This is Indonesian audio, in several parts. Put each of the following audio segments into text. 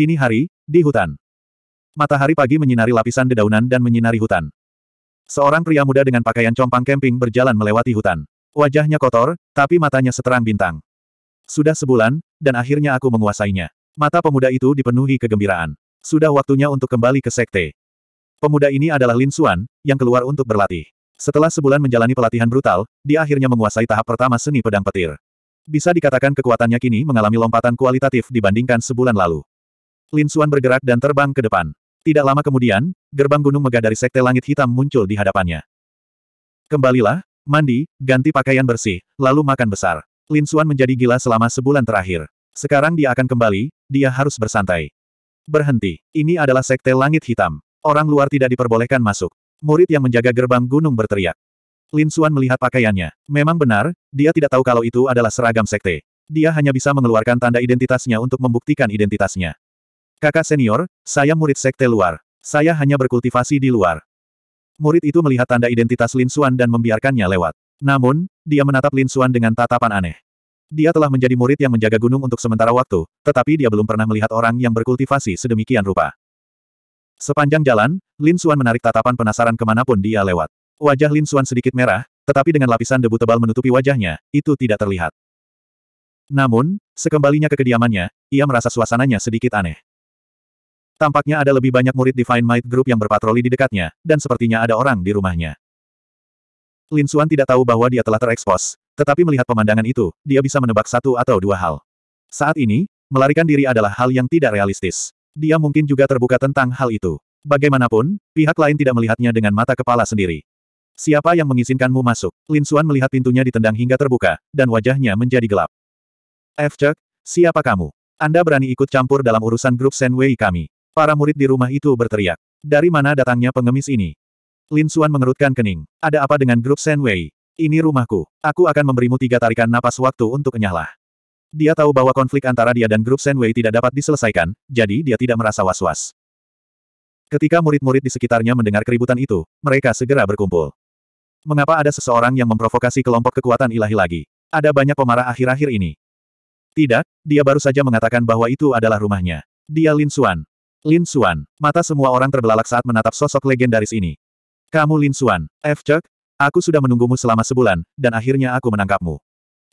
dini hari, di hutan. Matahari pagi menyinari lapisan dedaunan dan menyinari hutan. Seorang pria muda dengan pakaian compang camping berjalan melewati hutan. Wajahnya kotor, tapi matanya seterang bintang. Sudah sebulan, dan akhirnya aku menguasainya. Mata pemuda itu dipenuhi kegembiraan. Sudah waktunya untuk kembali ke sekte. Pemuda ini adalah Lin Xuan, yang keluar untuk berlatih. Setelah sebulan menjalani pelatihan brutal, dia akhirnya menguasai tahap pertama seni pedang petir. Bisa dikatakan kekuatannya kini mengalami lompatan kualitatif dibandingkan sebulan lalu. Lin Suan bergerak dan terbang ke depan. Tidak lama kemudian, gerbang gunung megah dari Sekte Langit Hitam muncul di hadapannya. Kembalilah, mandi, ganti pakaian bersih, lalu makan besar. Lin Suan menjadi gila selama sebulan terakhir. Sekarang dia akan kembali, dia harus bersantai. Berhenti, ini adalah Sekte Langit Hitam. Orang luar tidak diperbolehkan masuk. Murid yang menjaga gerbang gunung berteriak. Lin Suan melihat pakaiannya. Memang benar, dia tidak tahu kalau itu adalah seragam sekte. Dia hanya bisa mengeluarkan tanda identitasnya untuk membuktikan identitasnya. Kakak senior, saya murid sekte luar. Saya hanya berkultivasi di luar. Murid itu melihat tanda identitas Lin Xuan dan membiarkannya lewat. Namun, dia menatap Lin Xuan dengan tatapan aneh. Dia telah menjadi murid yang menjaga gunung untuk sementara waktu, tetapi dia belum pernah melihat orang yang berkultivasi sedemikian rupa. Sepanjang jalan, Lin Xuan menarik tatapan penasaran kemanapun dia lewat. Wajah Lin Xuan sedikit merah, tetapi dengan lapisan debu tebal menutupi wajahnya, itu tidak terlihat. Namun, sekembalinya ke kediamannya, ia merasa suasananya sedikit aneh. Tampaknya ada lebih banyak murid Divine Might Group yang berpatroli di dekatnya, dan sepertinya ada orang di rumahnya. Lin Xuan tidak tahu bahwa dia telah terekspos, tetapi melihat pemandangan itu, dia bisa menebak satu atau dua hal. Saat ini, melarikan diri adalah hal yang tidak realistis. Dia mungkin juga terbuka tentang hal itu. Bagaimanapun, pihak lain tidak melihatnya dengan mata kepala sendiri. Siapa yang mengizinkanmu masuk? Lin Xuan melihat pintunya ditendang hingga terbuka, dan wajahnya menjadi gelap. F. Chuck, siapa kamu? Anda berani ikut campur dalam urusan grup Senwei kami. Para murid di rumah itu berteriak. Dari mana datangnya pengemis ini? Lin Suan mengerutkan kening. Ada apa dengan grup Shen Wei? Ini rumahku. Aku akan memberimu tiga tarikan napas waktu untuk enyahlah. Dia tahu bahwa konflik antara dia dan grup Shen Wei tidak dapat diselesaikan, jadi dia tidak merasa was-was. Ketika murid-murid di sekitarnya mendengar keributan itu, mereka segera berkumpul. Mengapa ada seseorang yang memprovokasi kelompok kekuatan ilahi lagi? Ada banyak pemarah akhir-akhir ini. Tidak, dia baru saja mengatakan bahwa itu adalah rumahnya. Dia Lin Suan. Lin Xuan, mata semua orang terbelalak saat menatap sosok legendaris ini. Kamu Lin Xuan, F. Chuck, aku sudah menunggumu selama sebulan, dan akhirnya aku menangkapmu.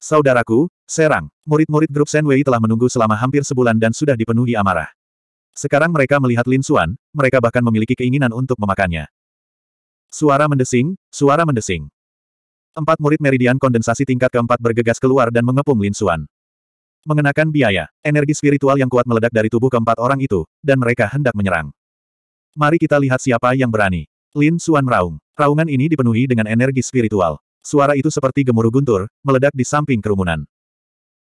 Saudaraku, Serang, murid-murid grup Shen Wei telah menunggu selama hampir sebulan dan sudah dipenuhi amarah. Sekarang mereka melihat Lin Xuan, mereka bahkan memiliki keinginan untuk memakannya. Suara mendesing, suara mendesing. Empat murid meridian kondensasi tingkat keempat bergegas keluar dan mengepung Lin Xuan mengenakan biaya. Energi spiritual yang kuat meledak dari tubuh keempat orang itu, dan mereka hendak menyerang. Mari kita lihat siapa yang berani. Lin Suan meraung. Raungan ini dipenuhi dengan energi spiritual. Suara itu seperti gemuruh guntur, meledak di samping kerumunan.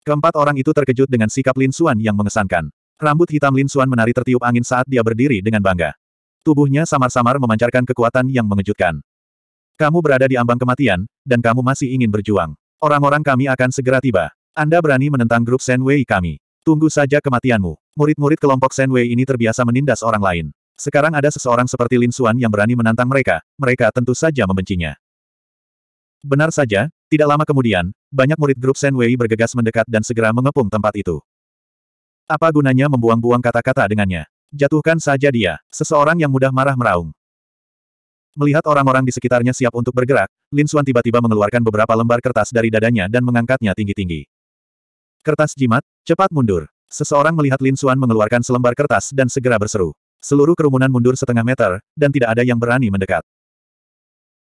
Keempat orang itu terkejut dengan sikap Lin Suan yang mengesankan. Rambut hitam Lin Suan menari tertiup angin saat dia berdiri dengan bangga. Tubuhnya samar-samar memancarkan kekuatan yang mengejutkan. Kamu berada di ambang kematian, dan kamu masih ingin berjuang. Orang-orang kami akan segera tiba. Anda berani menentang grup Senwei kami. Tunggu saja kematianmu. Murid-murid kelompok Senwei ini terbiasa menindas orang lain. Sekarang ada seseorang seperti Lin Xuan yang berani menantang mereka, mereka tentu saja membencinya. Benar saja, tidak lama kemudian, banyak murid grup Senwei bergegas mendekat dan segera mengepung tempat itu. Apa gunanya membuang-buang kata-kata dengannya? Jatuhkan saja dia, seseorang yang mudah marah meraung. Melihat orang-orang di sekitarnya siap untuk bergerak, Lin Xuan tiba-tiba mengeluarkan beberapa lembar kertas dari dadanya dan mengangkatnya tinggi-tinggi. Kertas jimat, cepat mundur. Seseorang melihat Lin Xuan mengeluarkan selembar kertas dan segera berseru. Seluruh kerumunan mundur setengah meter, dan tidak ada yang berani mendekat.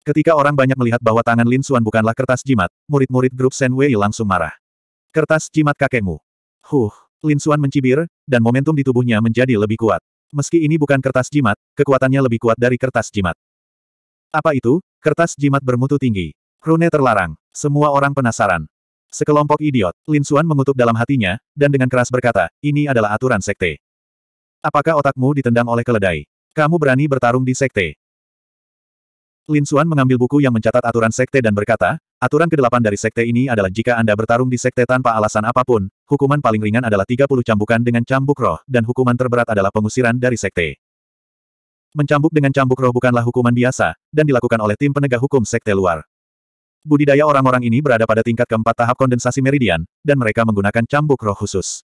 Ketika orang banyak melihat bahwa tangan Lin Xuan bukanlah kertas jimat, murid-murid grup Shen Wei langsung marah. Kertas jimat kakekmu. Huh, Lin Xuan mencibir, dan momentum di tubuhnya menjadi lebih kuat. Meski ini bukan kertas jimat, kekuatannya lebih kuat dari kertas jimat. Apa itu? Kertas jimat bermutu tinggi. Rune terlarang. Semua orang penasaran. Sekelompok idiot, Lin Xuan mengutuk dalam hatinya, dan dengan keras berkata, ini adalah aturan sekte. Apakah otakmu ditendang oleh keledai? Kamu berani bertarung di sekte? Lin Xuan mengambil buku yang mencatat aturan sekte dan berkata, aturan ke-8 dari sekte ini adalah jika Anda bertarung di sekte tanpa alasan apapun, hukuman paling ringan adalah 30 cambukan dengan cambuk roh, dan hukuman terberat adalah pengusiran dari sekte. Mencambuk dengan cambuk roh bukanlah hukuman biasa, dan dilakukan oleh tim penegak hukum sekte luar. Budidaya orang-orang ini berada pada tingkat keempat tahap kondensasi meridian, dan mereka menggunakan cambuk roh khusus.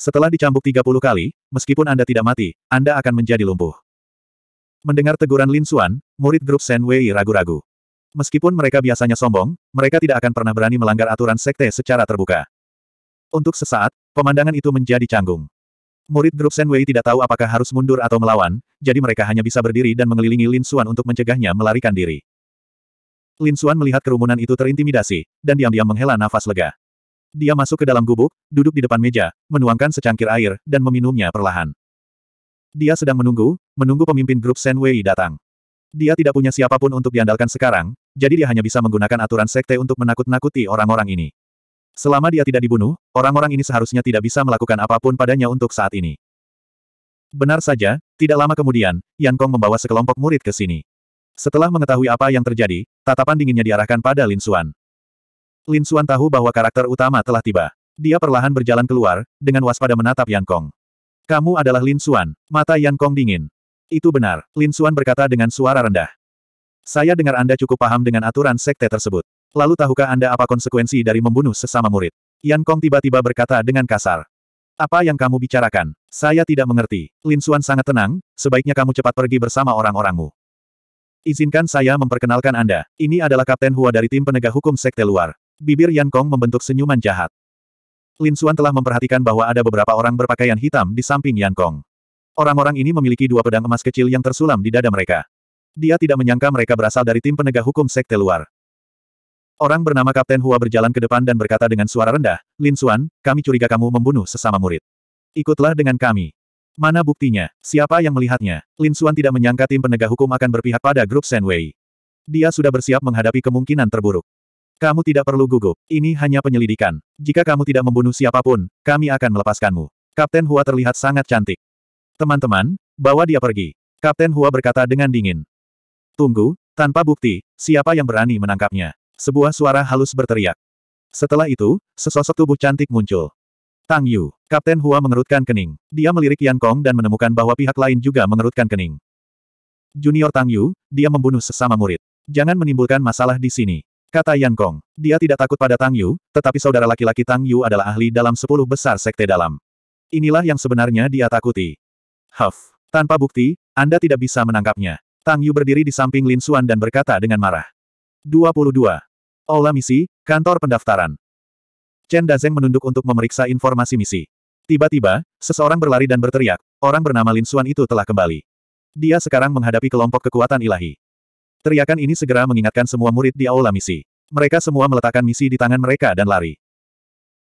Setelah dicambuk 30 kali, meskipun Anda tidak mati, Anda akan menjadi lumpuh. Mendengar teguran Lin Xuan, murid grup Shen Wei ragu-ragu. Meskipun mereka biasanya sombong, mereka tidak akan pernah berani melanggar aturan sekte secara terbuka. Untuk sesaat, pemandangan itu menjadi canggung. Murid grup Shen Wei tidak tahu apakah harus mundur atau melawan, jadi mereka hanya bisa berdiri dan mengelilingi Lin Xuan untuk mencegahnya melarikan diri. Lin Xuan melihat kerumunan itu terintimidasi, dan diam-diam menghela nafas lega. Dia masuk ke dalam gubuk, duduk di depan meja, menuangkan secangkir air, dan meminumnya perlahan. Dia sedang menunggu, menunggu pemimpin grup Shen Wei datang. Dia tidak punya siapapun untuk diandalkan sekarang, jadi dia hanya bisa menggunakan aturan sekte untuk menakut-nakuti orang-orang ini. Selama dia tidak dibunuh, orang-orang ini seharusnya tidak bisa melakukan apapun padanya untuk saat ini. Benar saja, tidak lama kemudian, Yan Kong membawa sekelompok murid ke sini. Setelah mengetahui apa yang terjadi, tatapan dinginnya diarahkan pada Lin Xuan. Lin Xuan tahu bahwa karakter utama telah tiba. Dia perlahan berjalan keluar, dengan waspada menatap Yan Kong. Kamu adalah Lin Xuan, mata Yan Kong dingin. Itu benar, Lin Xuan berkata dengan suara rendah. Saya dengar Anda cukup paham dengan aturan sekte tersebut. Lalu tahukah Anda apa konsekuensi dari membunuh sesama murid? Yan Kong tiba-tiba berkata dengan kasar. Apa yang kamu bicarakan? Saya tidak mengerti. Lin Xuan sangat tenang, sebaiknya kamu cepat pergi bersama orang-orangmu. Izinkan saya memperkenalkan Anda. Ini adalah Kapten Hua dari tim penegak hukum Sekte Luar. Bibir Yan Kong membentuk senyuman jahat. Lin Xuan telah memperhatikan bahwa ada beberapa orang berpakaian hitam di samping Yan Kong. Orang-orang ini memiliki dua pedang emas kecil yang tersulam di dada mereka. Dia tidak menyangka mereka berasal dari tim penegak hukum Sekte Luar. Orang bernama Kapten Hua berjalan ke depan dan berkata dengan suara rendah, Lin Xuan, kami curiga kamu membunuh sesama murid. Ikutlah dengan kami. Mana buktinya? Siapa yang melihatnya? Lin Suan tidak menyangka tim penegak hukum akan berpihak pada grup Shen Wei. Dia sudah bersiap menghadapi kemungkinan terburuk. Kamu tidak perlu gugup. Ini hanya penyelidikan. Jika kamu tidak membunuh siapapun, kami akan melepaskanmu. Kapten Hua terlihat sangat cantik. Teman-teman, bawa dia pergi. Kapten Hua berkata dengan dingin. Tunggu, tanpa bukti, siapa yang berani menangkapnya? Sebuah suara halus berteriak. Setelah itu, sesosok tubuh cantik muncul. Tang Yu. Kapten Hua mengerutkan kening. Dia melirik Yan Kong dan menemukan bahwa pihak lain juga mengerutkan kening. Junior Tang Yu, dia membunuh sesama murid. Jangan menimbulkan masalah di sini. Kata Yan Kong. Dia tidak takut pada Tang Yu, tetapi saudara laki-laki Tang Yu adalah ahli dalam sepuluh besar sekte dalam. Inilah yang sebenarnya dia takuti. Huff. Tanpa bukti, Anda tidak bisa menangkapnya. Tang Yu berdiri di samping Lin Xuan dan berkata dengan marah. 22. Aula Misi, Kantor Pendaftaran. Chen Dazeng menunduk untuk memeriksa informasi misi. Tiba-tiba, seseorang berlari dan berteriak, orang bernama Lin Xuan itu telah kembali. Dia sekarang menghadapi kelompok kekuatan ilahi. Teriakan ini segera mengingatkan semua murid di aula misi. Mereka semua meletakkan misi di tangan mereka dan lari.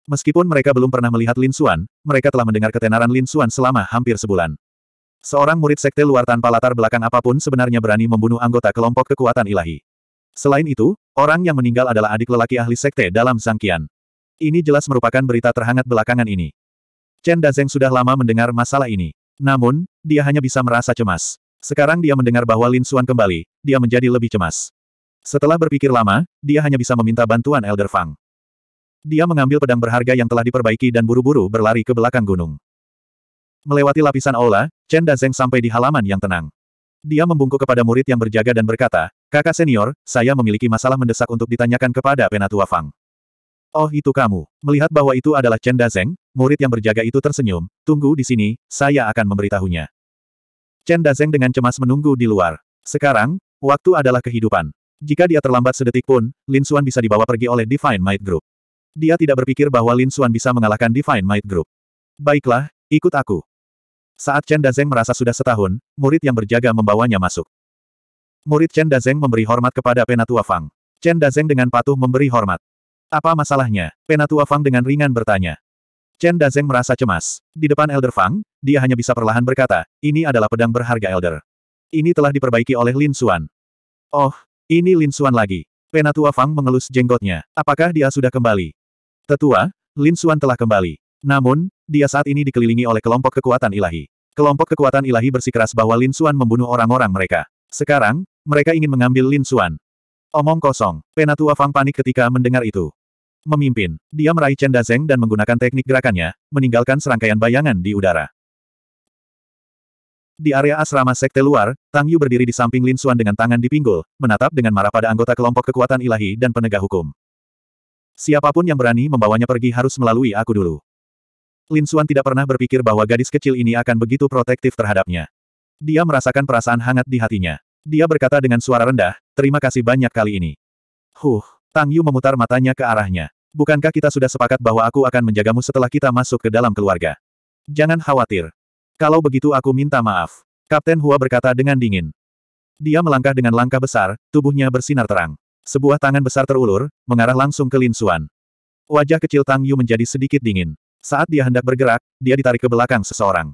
Meskipun mereka belum pernah melihat Lin Xuan, mereka telah mendengar ketenaran Lin Xuan selama hampir sebulan. Seorang murid sekte luar tanpa latar belakang apapun sebenarnya berani membunuh anggota kelompok kekuatan ilahi. Selain itu, orang yang meninggal adalah adik lelaki ahli sekte dalam sangkian. Ini jelas merupakan berita terhangat belakangan ini. Chen Dazeng sudah lama mendengar masalah ini. Namun, dia hanya bisa merasa cemas. Sekarang dia mendengar bahwa Lin Xuan kembali, dia menjadi lebih cemas. Setelah berpikir lama, dia hanya bisa meminta bantuan Elder Fang. Dia mengambil pedang berharga yang telah diperbaiki dan buru-buru berlari ke belakang gunung. Melewati lapisan aula, Chen Dazeng sampai di halaman yang tenang. Dia membungkuk kepada murid yang berjaga dan berkata, Kakak senior, saya memiliki masalah mendesak untuk ditanyakan kepada Penatua Fang. Oh itu kamu. Melihat bahwa itu adalah Chen Dazeng, murid yang berjaga itu tersenyum, tunggu di sini, saya akan memberitahunya. Chen Dazeng dengan cemas menunggu di luar. Sekarang, waktu adalah kehidupan. Jika dia terlambat sedetik pun, Lin Xuan bisa dibawa pergi oleh Divine Might Group. Dia tidak berpikir bahwa Lin Xuan bisa mengalahkan Divine Might Group. Baiklah, ikut aku. Saat Chen Dazeng merasa sudah setahun, murid yang berjaga membawanya masuk. Murid Chen Dazeng memberi hormat kepada Penatua Fang. Chen Dazeng dengan patuh memberi hormat. Apa masalahnya? Penatua Fang dengan ringan bertanya. Chen Dazeng merasa cemas. Di depan Elder Fang, dia hanya bisa perlahan berkata, ini adalah pedang berharga Elder. Ini telah diperbaiki oleh Lin Xuan. Oh, ini Lin Xuan lagi. Penatua Fang mengelus jenggotnya. Apakah dia sudah kembali? Tetua, Lin Xuan telah kembali. Namun, dia saat ini dikelilingi oleh kelompok kekuatan ilahi. Kelompok kekuatan ilahi bersikeras bahwa Lin Xuan membunuh orang-orang mereka. Sekarang, mereka ingin mengambil Lin Xuan. Omong kosong, Penatua Fang panik ketika mendengar itu. Memimpin, dia meraih Chen Dazeng dan menggunakan teknik gerakannya, meninggalkan serangkaian bayangan di udara. Di area asrama sekte luar, Tang Yu berdiri di samping Lin Xuan dengan tangan di pinggul, menatap dengan marah pada anggota kelompok kekuatan ilahi dan penegak hukum. Siapapun yang berani membawanya pergi harus melalui aku dulu. Lin Xuan tidak pernah berpikir bahwa gadis kecil ini akan begitu protektif terhadapnya. Dia merasakan perasaan hangat di hatinya. Dia berkata dengan suara rendah, terima kasih banyak kali ini. Huh, Tang Yu memutar matanya ke arahnya. Bukankah kita sudah sepakat bahwa aku akan menjagamu setelah kita masuk ke dalam keluarga? Jangan khawatir. Kalau begitu aku minta maaf. Kapten Hua berkata dengan dingin. Dia melangkah dengan langkah besar, tubuhnya bersinar terang. Sebuah tangan besar terulur, mengarah langsung ke Lin Xuan. Wajah kecil Tang Yu menjadi sedikit dingin. Saat dia hendak bergerak, dia ditarik ke belakang seseorang.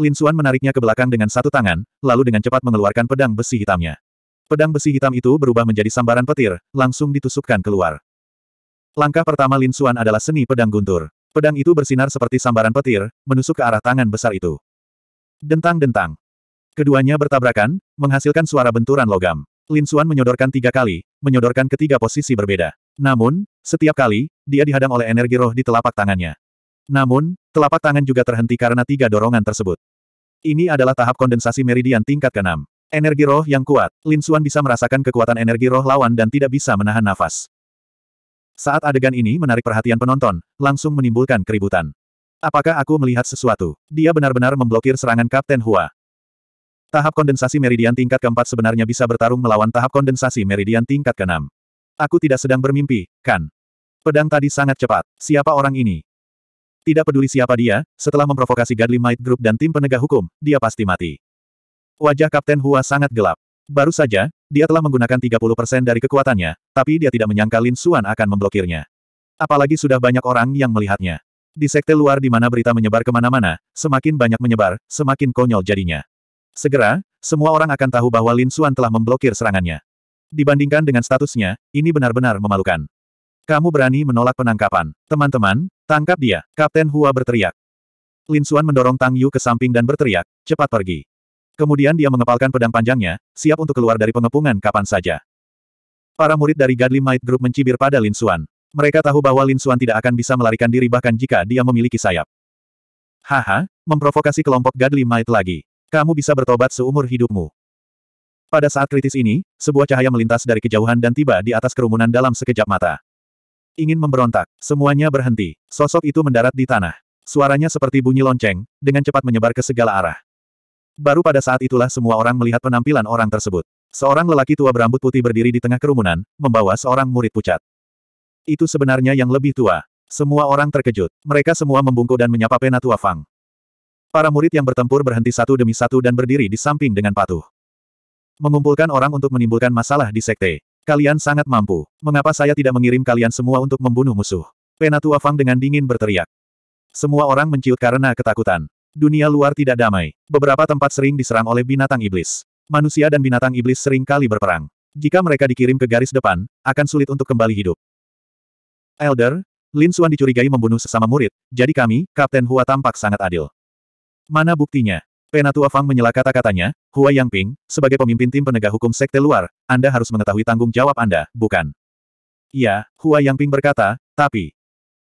Lin Xuan menariknya ke belakang dengan satu tangan, lalu dengan cepat mengeluarkan pedang besi hitamnya. Pedang besi hitam itu berubah menjadi sambaran petir, langsung ditusukkan keluar. Langkah pertama Lin Xuan adalah seni pedang guntur. Pedang itu bersinar seperti sambaran petir, menusuk ke arah tangan besar itu. Dentang-dentang. Keduanya bertabrakan, menghasilkan suara benturan logam. Lin Xuan menyodorkan tiga kali, menyodorkan ketiga posisi berbeda. Namun, setiap kali, dia dihadang oleh energi roh di telapak tangannya. Namun, telapak tangan juga terhenti karena tiga dorongan tersebut. Ini adalah tahap kondensasi meridian tingkat keenam. Energi roh yang kuat, Lin Xuan bisa merasakan kekuatan energi roh lawan dan tidak bisa menahan nafas. Saat adegan ini menarik perhatian penonton, langsung menimbulkan keributan. Apakah aku melihat sesuatu? Dia benar-benar memblokir serangan Kapten Hua. Tahap kondensasi meridian tingkat keempat sebenarnya bisa bertarung melawan tahap kondensasi meridian tingkat keenam. Aku tidak sedang bermimpi, kan? Pedang tadi sangat cepat. Siapa orang ini? Tidak peduli siapa dia, setelah memprovokasi Godly Might Group dan tim penegak hukum, dia pasti mati. Wajah Kapten Hua sangat gelap. Baru saja, dia telah menggunakan 30% dari kekuatannya, tapi dia tidak menyangka Lin Xuan akan memblokirnya. Apalagi sudah banyak orang yang melihatnya. Di sekte luar di mana berita menyebar kemana-mana, semakin banyak menyebar, semakin konyol jadinya. Segera, semua orang akan tahu bahwa Lin Xuan telah memblokir serangannya. Dibandingkan dengan statusnya, ini benar-benar memalukan. Kamu berani menolak penangkapan. Teman-teman, tangkap dia, Kapten Hua berteriak. Lin Xuan mendorong Tang Yu ke samping dan berteriak, cepat pergi. Kemudian dia mengepalkan pedang panjangnya, siap untuk keluar dari pengepungan kapan saja. Para murid dari Godly Might Group mencibir pada Lin Xuan. Mereka tahu bahwa Lin Xuan tidak akan bisa melarikan diri bahkan jika dia memiliki sayap. Haha, memprovokasi kelompok Godly Might lagi. Kamu bisa bertobat seumur hidupmu. Pada saat kritis ini, sebuah cahaya melintas dari kejauhan dan tiba di atas kerumunan dalam sekejap mata. Ingin memberontak, semuanya berhenti. Sosok itu mendarat di tanah. Suaranya seperti bunyi lonceng, dengan cepat menyebar ke segala arah. Baru pada saat itulah semua orang melihat penampilan orang tersebut. Seorang lelaki tua berambut putih berdiri di tengah kerumunan, membawa seorang murid pucat. Itu sebenarnya yang lebih tua. Semua orang terkejut. Mereka semua membungkuk dan menyapa Penatua Fang. Para murid yang bertempur berhenti satu demi satu dan berdiri di samping dengan patuh. Mengumpulkan orang untuk menimbulkan masalah di sekte. Kalian sangat mampu. Mengapa saya tidak mengirim kalian semua untuk membunuh musuh? Penatua Fang dengan dingin berteriak. Semua orang menciut karena ketakutan. Dunia luar tidak damai. Beberapa tempat sering diserang oleh binatang iblis. Manusia dan binatang iblis sering kali berperang. Jika mereka dikirim ke garis depan, akan sulit untuk kembali hidup. Elder, Lin Xuan dicurigai membunuh sesama murid, jadi kami, Kapten Hua tampak sangat adil. Mana buktinya? Penatua Fang menyela kata-katanya, Hua Yangping, sebagai pemimpin tim penegak hukum sekte luar, Anda harus mengetahui tanggung jawab Anda, bukan? Iya, Hua Yangping berkata, tapi...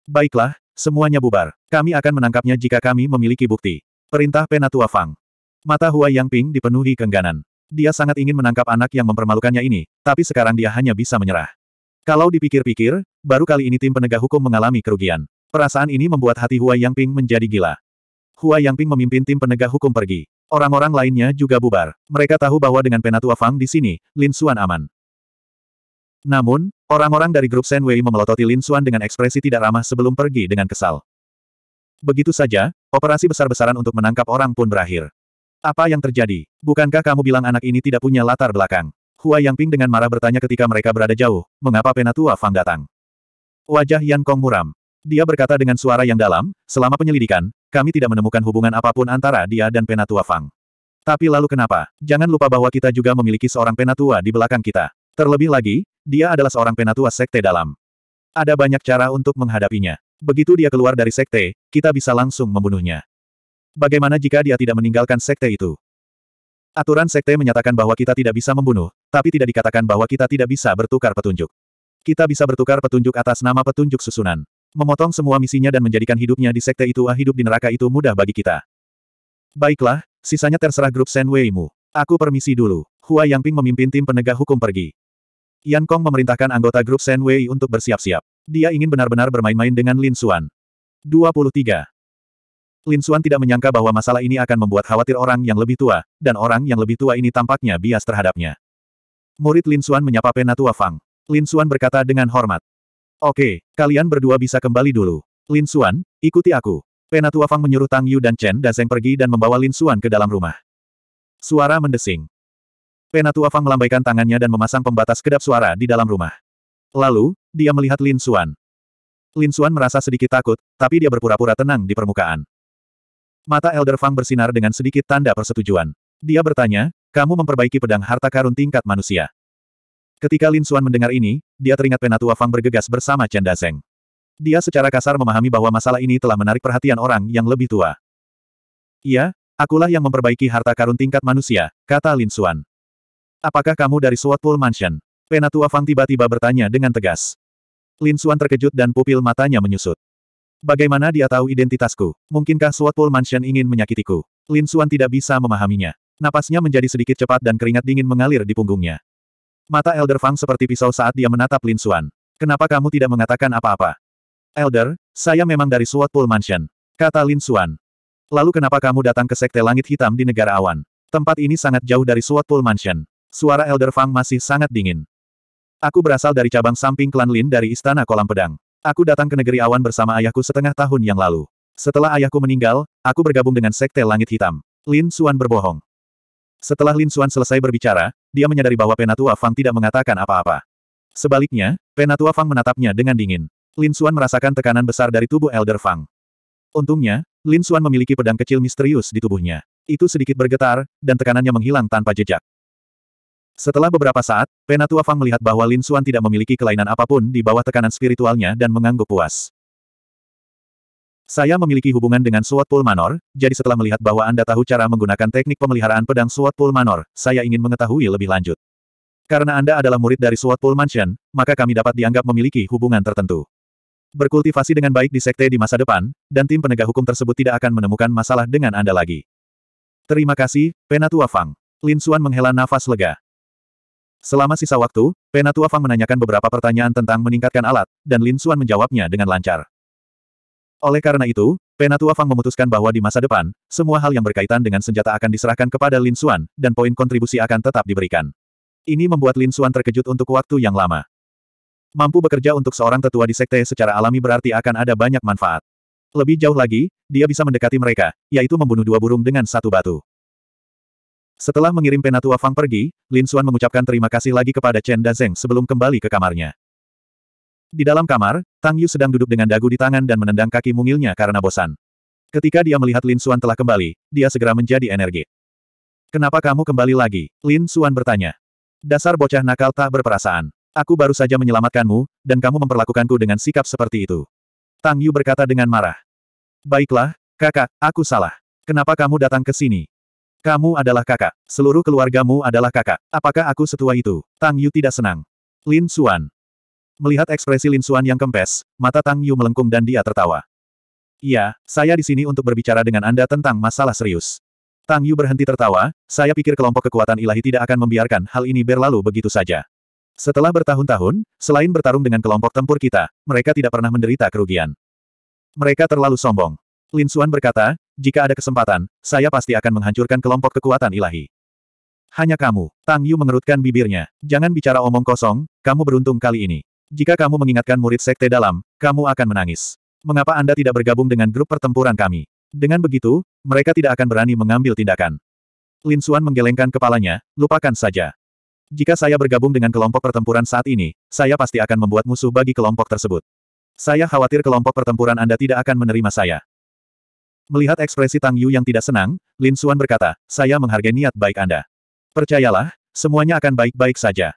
Baiklah, Semuanya bubar. Kami akan menangkapnya jika kami memiliki bukti. Perintah Penatua Fang. Mata Hua Yang Ping dipenuhi kengganan. Dia sangat ingin menangkap anak yang mempermalukannya ini, tapi sekarang dia hanya bisa menyerah. Kalau dipikir-pikir, baru kali ini tim penegak hukum mengalami kerugian. Perasaan ini membuat hati Hua Yang Ping menjadi gila. Hua Yang Ping memimpin tim penegak hukum pergi. Orang-orang lainnya juga bubar. Mereka tahu bahwa dengan Penatua Fang di sini, Lin Xuan aman. Namun, orang-orang dari grup Shen Wei memelototi Lin Xuan dengan ekspresi tidak ramah sebelum pergi dengan kesal. Begitu saja, operasi besar-besaran untuk menangkap orang pun berakhir. Apa yang terjadi? Bukankah kamu bilang anak ini tidak punya latar belakang? Hua Yangping dengan marah bertanya ketika mereka berada jauh, mengapa penatua Fang datang? Wajah Yan Kong muram. Dia berkata dengan suara yang dalam, selama penyelidikan, kami tidak menemukan hubungan apapun antara dia dan penatua Fang. Tapi lalu kenapa? Jangan lupa bahwa kita juga memiliki seorang penatua di belakang kita. Terlebih lagi, dia adalah seorang penatua sekte dalam. Ada banyak cara untuk menghadapinya. Begitu dia keluar dari sekte, kita bisa langsung membunuhnya. Bagaimana jika dia tidak meninggalkan sekte itu? Aturan sekte menyatakan bahwa kita tidak bisa membunuh, tapi tidak dikatakan bahwa kita tidak bisa bertukar petunjuk. Kita bisa bertukar petunjuk atas nama petunjuk susunan. Memotong semua misinya dan menjadikan hidupnya di sekte itu ah hidup di neraka itu mudah bagi kita. Baiklah, sisanya terserah grup Shen Mu. Aku permisi dulu. Hua Yangping memimpin tim penegak hukum pergi. Yan Kong memerintahkan anggota grup Shen Wei untuk bersiap-siap. Dia ingin benar-benar bermain-main dengan Lin Xuan. 23. Lin Xuan tidak menyangka bahwa masalah ini akan membuat khawatir orang yang lebih tua, dan orang yang lebih tua ini tampaknya bias terhadapnya. Murid Lin Xuan menyapa Penatua Fang. Lin Xuan berkata dengan hormat. Oke, kalian berdua bisa kembali dulu. Lin Xuan, ikuti aku. Penatua Fang menyuruh Tang Yu dan Chen Dazeng pergi dan membawa Lin Xuan ke dalam rumah. Suara mendesing. Penatua Fang melambaikan tangannya dan memasang pembatas kedap suara di dalam rumah. Lalu, dia melihat Lin Xuan. Lin Xuan merasa sedikit takut, tapi dia berpura-pura tenang di permukaan. Mata Elder Fang bersinar dengan sedikit tanda persetujuan. Dia bertanya, kamu memperbaiki pedang harta karun tingkat manusia. Ketika Lin Xuan mendengar ini, dia teringat Penatua Fang bergegas bersama Chen Da Zeng. Dia secara kasar memahami bahwa masalah ini telah menarik perhatian orang yang lebih tua. Iya, akulah yang memperbaiki harta karun tingkat manusia, kata Lin Xuan. Apakah kamu dari Swatpool Mansion? Penatua Fang tiba-tiba bertanya dengan tegas. Lin Xuan terkejut dan pupil matanya menyusut. Bagaimana dia tahu identitasku? Mungkinkah Swatpool Mansion ingin menyakitiku? Lin Xuan tidak bisa memahaminya. Napasnya menjadi sedikit cepat dan keringat dingin mengalir di punggungnya. Mata Elder Fang seperti pisau saat dia menatap Lin Xuan. Kenapa kamu tidak mengatakan apa-apa? Elder, saya memang dari Swatpool Mansion. Kata Lin Xuan. Lalu kenapa kamu datang ke Sekte Langit Hitam di Negara Awan? Tempat ini sangat jauh dari Swatpool Mansion. Suara Elder Fang masih sangat dingin. Aku berasal dari cabang samping klan Lin dari Istana Kolam Pedang. Aku datang ke negeri awan bersama ayahku setengah tahun yang lalu. Setelah ayahku meninggal, aku bergabung dengan Sekte Langit Hitam. Lin Suan berbohong. Setelah Lin Suan selesai berbicara, dia menyadari bahwa Penatua Fang tidak mengatakan apa-apa. Sebaliknya, Penatua Fang menatapnya dengan dingin. Lin Suan merasakan tekanan besar dari tubuh Elder Fang. Untungnya, Lin Suan memiliki pedang kecil misterius di tubuhnya. Itu sedikit bergetar, dan tekanannya menghilang tanpa jejak. Setelah beberapa saat, Penatua Fang melihat bahwa Lin Xuan tidak memiliki kelainan apapun di bawah tekanan spiritualnya dan mengangguk puas. Saya memiliki hubungan dengan Suat Pul Manor, jadi setelah melihat bahwa Anda tahu cara menggunakan teknik pemeliharaan pedang Suat Pul Manor, saya ingin mengetahui lebih lanjut. Karena Anda adalah murid dari Suat Pul Mansion, maka kami dapat dianggap memiliki hubungan tertentu. Berkultivasi dengan baik di sekte di masa depan, dan tim penegak hukum tersebut tidak akan menemukan masalah dengan Anda lagi. Terima kasih, Penatua Fang. Lin Xuan menghela nafas lega. Selama sisa waktu, Penatua Fang menanyakan beberapa pertanyaan tentang meningkatkan alat, dan Lin Xuan menjawabnya dengan lancar. Oleh karena itu, Penatua Fang memutuskan bahwa di masa depan, semua hal yang berkaitan dengan senjata akan diserahkan kepada Lin Xuan, dan poin kontribusi akan tetap diberikan. Ini membuat Lin Xuan terkejut untuk waktu yang lama. Mampu bekerja untuk seorang tetua di sekte secara alami berarti akan ada banyak manfaat. Lebih jauh lagi, dia bisa mendekati mereka, yaitu membunuh dua burung dengan satu batu. Setelah mengirim Penatua Fang pergi, Lin Xuan mengucapkan terima kasih lagi kepada Chen Dazeng sebelum kembali ke kamarnya. Di dalam kamar, Tang Yu sedang duduk dengan dagu di tangan dan menendang kaki mungilnya karena bosan. Ketika dia melihat Lin Xuan telah kembali, dia segera menjadi energi. Kenapa kamu kembali lagi? Lin Xuan bertanya. Dasar bocah nakal tak berperasaan. Aku baru saja menyelamatkanmu, dan kamu memperlakukanku dengan sikap seperti itu. Tang Yu berkata dengan marah. Baiklah, kakak, aku salah. Kenapa kamu datang ke sini? Kamu adalah kakak. Seluruh keluargamu adalah kakak. Apakah aku setua itu? Tang Yu tidak senang. Lin Xuan. Melihat ekspresi Lin Xuan yang kempes, mata Tang Yu melengkung dan dia tertawa. Iya, saya di sini untuk berbicara dengan Anda tentang masalah serius. Tang Yu berhenti tertawa, saya pikir kelompok kekuatan ilahi tidak akan membiarkan hal ini berlalu begitu saja. Setelah bertahun-tahun, selain bertarung dengan kelompok tempur kita, mereka tidak pernah menderita kerugian. Mereka terlalu sombong. Lin Xuan berkata, jika ada kesempatan, saya pasti akan menghancurkan kelompok kekuatan ilahi. Hanya kamu. Tang Yu mengerutkan bibirnya. Jangan bicara omong kosong, kamu beruntung kali ini. Jika kamu mengingatkan murid sekte dalam, kamu akan menangis. Mengapa Anda tidak bergabung dengan grup pertempuran kami? Dengan begitu, mereka tidak akan berani mengambil tindakan. Lin Xuan menggelengkan kepalanya, lupakan saja. Jika saya bergabung dengan kelompok pertempuran saat ini, saya pasti akan membuat musuh bagi kelompok tersebut. Saya khawatir kelompok pertempuran Anda tidak akan menerima saya. Melihat ekspresi Tang Yu yang tidak senang, Lin Xuan berkata, saya menghargai niat baik Anda. Percayalah, semuanya akan baik-baik saja.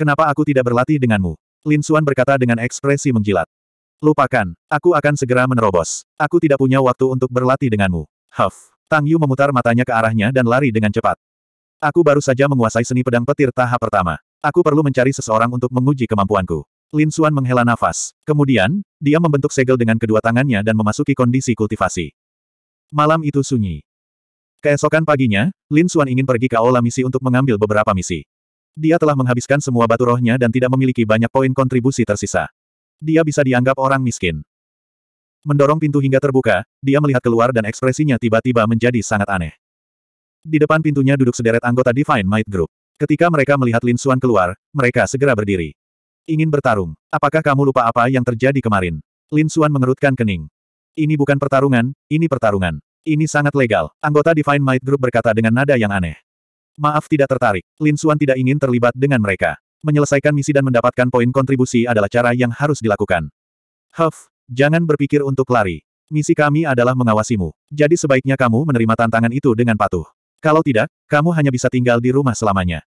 Kenapa aku tidak berlatih denganmu? Lin Xuan berkata dengan ekspresi menjilat. Lupakan, aku akan segera menerobos. Aku tidak punya waktu untuk berlatih denganmu. Huff. Tang Yu memutar matanya ke arahnya dan lari dengan cepat. Aku baru saja menguasai seni pedang petir tahap pertama. Aku perlu mencari seseorang untuk menguji kemampuanku. Lin Xuan menghela nafas. Kemudian, dia membentuk segel dengan kedua tangannya dan memasuki kondisi kultivasi. Malam itu sunyi. Keesokan paginya, Lin Xuan ingin pergi ke Aula Misi untuk mengambil beberapa misi. Dia telah menghabiskan semua batu rohnya dan tidak memiliki banyak poin kontribusi tersisa. Dia bisa dianggap orang miskin. Mendorong pintu hingga terbuka, dia melihat keluar dan ekspresinya tiba-tiba menjadi sangat aneh. Di depan pintunya duduk sederet anggota Divine Might Group. Ketika mereka melihat Lin Xuan keluar, mereka segera berdiri. Ingin bertarung. Apakah kamu lupa apa yang terjadi kemarin? Lin Xuan mengerutkan kening. Ini bukan pertarungan, ini pertarungan. Ini sangat legal, anggota Divine Might Group berkata dengan nada yang aneh. Maaf tidak tertarik, Lin Suan tidak ingin terlibat dengan mereka. Menyelesaikan misi dan mendapatkan poin kontribusi adalah cara yang harus dilakukan. Huff, jangan berpikir untuk lari. Misi kami adalah mengawasimu, jadi sebaiknya kamu menerima tantangan itu dengan patuh. Kalau tidak, kamu hanya bisa tinggal di rumah selamanya.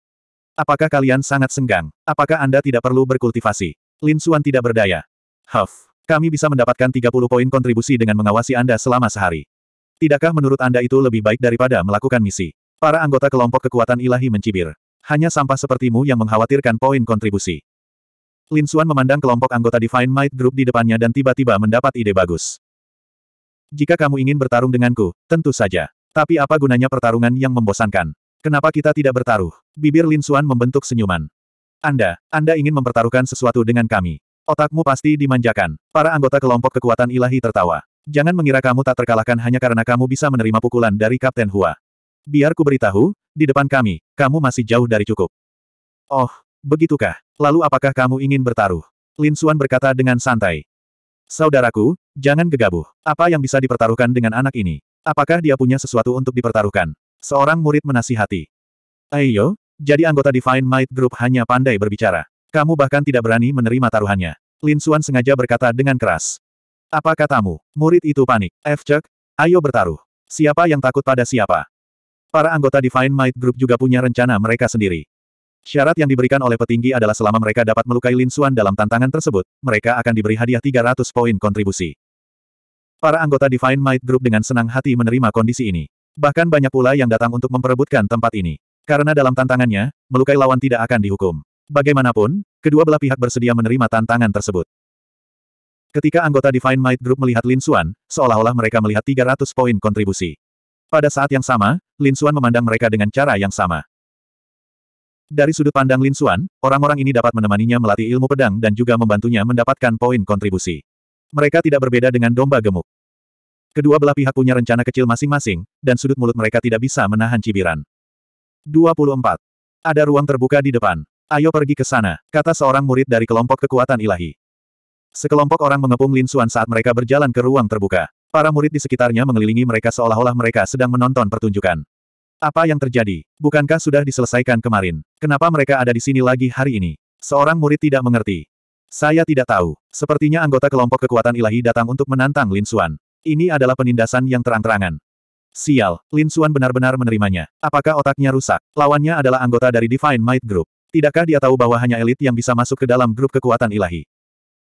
Apakah kalian sangat senggang? Apakah Anda tidak perlu berkultivasi? Lin Suan tidak berdaya. Huff. Kami bisa mendapatkan 30 poin kontribusi dengan mengawasi Anda selama sehari. Tidakkah menurut Anda itu lebih baik daripada melakukan misi? Para anggota kelompok kekuatan ilahi mencibir. Hanya sampah sepertimu yang mengkhawatirkan poin kontribusi. Lin Xuan memandang kelompok anggota Divine Might Group di depannya dan tiba-tiba mendapat ide bagus. Jika kamu ingin bertarung denganku, tentu saja. Tapi apa gunanya pertarungan yang membosankan? Kenapa kita tidak bertaruh? Bibir Lin Xuan membentuk senyuman. Anda, Anda ingin mempertaruhkan sesuatu dengan kami. Otakmu pasti dimanjakan. Para anggota kelompok kekuatan ilahi tertawa. Jangan mengira kamu tak terkalahkan hanya karena kamu bisa menerima pukulan dari Kapten Hua. Biar ku beritahu, di depan kami, kamu masih jauh dari cukup. Oh, begitukah? Lalu apakah kamu ingin bertaruh? Lin Xuan berkata dengan santai. Saudaraku, jangan gegabah. Apa yang bisa dipertaruhkan dengan anak ini? Apakah dia punya sesuatu untuk dipertaruhkan? Seorang murid menasihati. Ayo, jadi anggota Divine Might Group hanya pandai berbicara. Kamu bahkan tidak berani menerima taruhannya. Lin Suan sengaja berkata dengan keras. Apa katamu? Murid itu panik. F. Cek, ayo bertaruh. Siapa yang takut pada siapa? Para anggota Divine Might Group juga punya rencana mereka sendiri. Syarat yang diberikan oleh petinggi adalah selama mereka dapat melukai Lin Suan dalam tantangan tersebut, mereka akan diberi hadiah 300 poin kontribusi. Para anggota Divine Might Group dengan senang hati menerima kondisi ini. Bahkan banyak pula yang datang untuk memperebutkan tempat ini. Karena dalam tantangannya, melukai lawan tidak akan dihukum. Bagaimanapun, kedua belah pihak bersedia menerima tantangan tersebut. Ketika anggota Divine Might Group melihat Lin Xuan, seolah-olah mereka melihat 300 poin kontribusi. Pada saat yang sama, Lin Xuan memandang mereka dengan cara yang sama. Dari sudut pandang Lin Xuan, orang-orang ini dapat menemaninya melatih ilmu pedang dan juga membantunya mendapatkan poin kontribusi. Mereka tidak berbeda dengan domba gemuk. Kedua belah pihak punya rencana kecil masing-masing, dan sudut mulut mereka tidak bisa menahan cibiran. 24. Ada ruang terbuka di depan. Ayo pergi ke sana, kata seorang murid dari kelompok kekuatan ilahi. Sekelompok orang mengepung Lin Xuan saat mereka berjalan ke ruang terbuka. Para murid di sekitarnya mengelilingi mereka seolah-olah mereka sedang menonton pertunjukan. Apa yang terjadi? Bukankah sudah diselesaikan kemarin? Kenapa mereka ada di sini lagi hari ini? Seorang murid tidak mengerti. Saya tidak tahu. Sepertinya anggota kelompok kekuatan ilahi datang untuk menantang Lin Xuan. Ini adalah penindasan yang terang-terangan. Sial, Lin Xuan benar-benar menerimanya. Apakah otaknya rusak? Lawannya adalah anggota dari Divine Might Group. Tidakkah dia tahu bahwa hanya elit yang bisa masuk ke dalam grup kekuatan ilahi?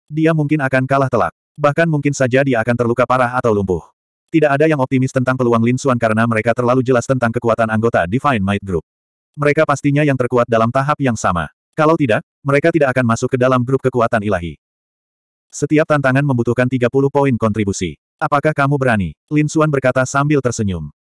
Dia mungkin akan kalah telak. Bahkan mungkin saja dia akan terluka parah atau lumpuh. Tidak ada yang optimis tentang peluang Lin Xuan karena mereka terlalu jelas tentang kekuatan anggota Divine Might Group. Mereka pastinya yang terkuat dalam tahap yang sama. Kalau tidak, mereka tidak akan masuk ke dalam grup kekuatan ilahi. Setiap tantangan membutuhkan 30 poin kontribusi. Apakah kamu berani? Lin Xuan berkata sambil tersenyum.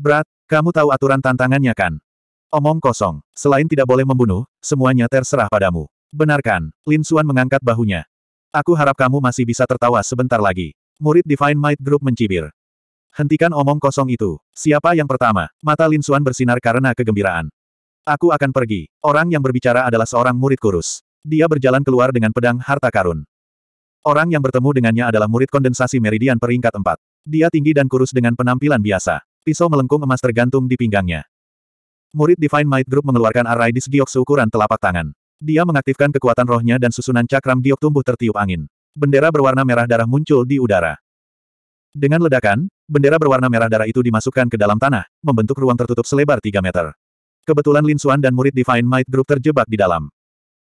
Berat, kamu tahu aturan tantangannya kan? Omong kosong. Selain tidak boleh membunuh, semuanya terserah padamu. Benarkan, Lin Xuan mengangkat bahunya. Aku harap kamu masih bisa tertawa sebentar lagi. Murid Divine Might Group mencibir. Hentikan omong kosong itu. Siapa yang pertama? Mata Lin Xuan bersinar karena kegembiraan. Aku akan pergi. Orang yang berbicara adalah seorang murid kurus. Dia berjalan keluar dengan pedang harta karun. Orang yang bertemu dengannya adalah murid kondensasi meridian peringkat 4. Dia tinggi dan kurus dengan penampilan biasa. Pisau melengkung emas tergantung di pinggangnya. Murid Divine Might Group mengeluarkan arai di seukuran telapak tangan. Dia mengaktifkan kekuatan rohnya dan susunan cakram giok tumbuh tertiup angin. Bendera berwarna merah darah muncul di udara. Dengan ledakan, bendera berwarna merah darah itu dimasukkan ke dalam tanah, membentuk ruang tertutup selebar 3 meter. Kebetulan Lin Xuan dan murid Divine Might Group terjebak di dalam.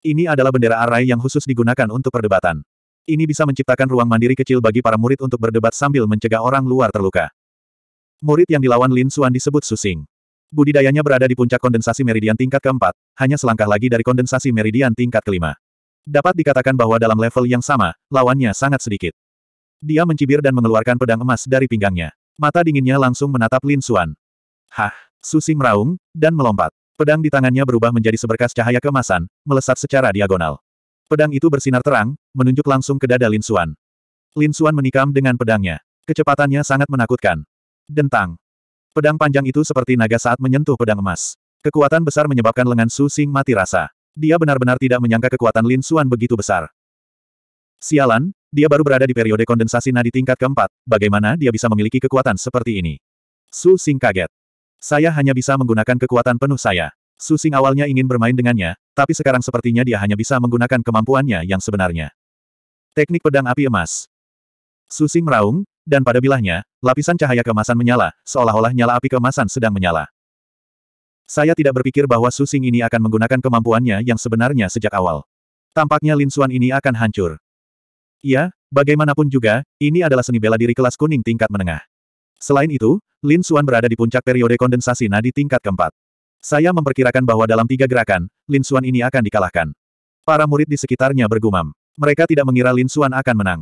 Ini adalah bendera arai yang khusus digunakan untuk perdebatan. Ini bisa menciptakan ruang mandiri kecil bagi para murid untuk berdebat sambil mencegah orang luar terluka. Murid yang dilawan Lin Xuan disebut Susing. Budidayanya berada di puncak kondensasi meridian tingkat keempat, hanya selangkah lagi dari kondensasi meridian tingkat kelima. Dapat dikatakan bahwa dalam level yang sama, lawannya sangat sedikit. Dia mencibir dan mengeluarkan pedang emas dari pinggangnya. Mata dinginnya langsung menatap Lin Xuan. Hah, Susi meraung, dan melompat. Pedang di tangannya berubah menjadi seberkas cahaya kemasan, melesat secara diagonal. Pedang itu bersinar terang, menunjuk langsung ke dada Lin Xuan. Lin Xuan menikam dengan pedangnya. Kecepatannya sangat menakutkan. Dentang. Pedang panjang itu seperti naga saat menyentuh pedang emas. Kekuatan besar menyebabkan lengan Su Xing mati rasa. Dia benar-benar tidak menyangka kekuatan Lin Xuan begitu besar. Sialan, dia baru berada di periode kondensasi nadi tingkat keempat, bagaimana dia bisa memiliki kekuatan seperti ini? Su Xing kaget. Saya hanya bisa menggunakan kekuatan penuh saya. Su Xing awalnya ingin bermain dengannya, tapi sekarang sepertinya dia hanya bisa menggunakan kemampuannya yang sebenarnya. Teknik pedang api emas. Su Xing meraung, dan pada bilahnya, Lapisan cahaya kemasan menyala, seolah-olah nyala api kemasan sedang menyala. Saya tidak berpikir bahwa Susing ini akan menggunakan kemampuannya yang sebenarnya sejak awal. Tampaknya Lin Xuan ini akan hancur. Ya, bagaimanapun juga, ini adalah seni bela diri kelas kuning tingkat menengah. Selain itu, Lin Xuan berada di puncak periode kondensasi nadi tingkat keempat. Saya memperkirakan bahwa dalam tiga gerakan, Lin Xuan ini akan dikalahkan. Para murid di sekitarnya bergumam. Mereka tidak mengira Lin Xuan akan menang.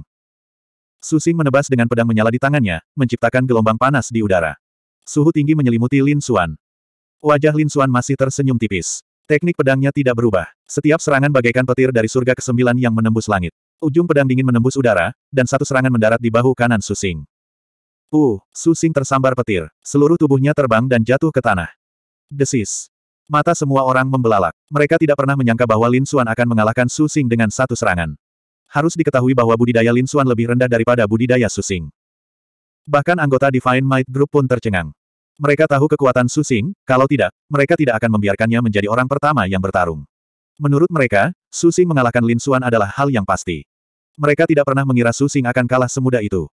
Susing menebas dengan pedang menyala di tangannya, menciptakan gelombang panas di udara. Suhu tinggi menyelimuti Lin Xuan. Wajah Lin Xuan masih tersenyum tipis. Teknik pedangnya tidak berubah. Setiap serangan bagaikan petir dari surga ke kesembilan yang menembus langit. Ujung pedang dingin menembus udara, dan satu serangan mendarat di bahu kanan Susing. Uh, Susing tersambar petir. Seluruh tubuhnya terbang dan jatuh ke tanah. Desis. Mata semua orang membelalak. Mereka tidak pernah menyangka bahwa Lin Xuan akan mengalahkan Susing dengan satu serangan harus diketahui bahwa budidaya Lin Xuan lebih rendah daripada budidaya Susing. Bahkan anggota Divine Might Group pun tercengang. Mereka tahu kekuatan Susing, kalau tidak, mereka tidak akan membiarkannya menjadi orang pertama yang bertarung. Menurut mereka, Susing mengalahkan Lin Xuan adalah hal yang pasti. Mereka tidak pernah mengira Susing akan kalah semudah itu.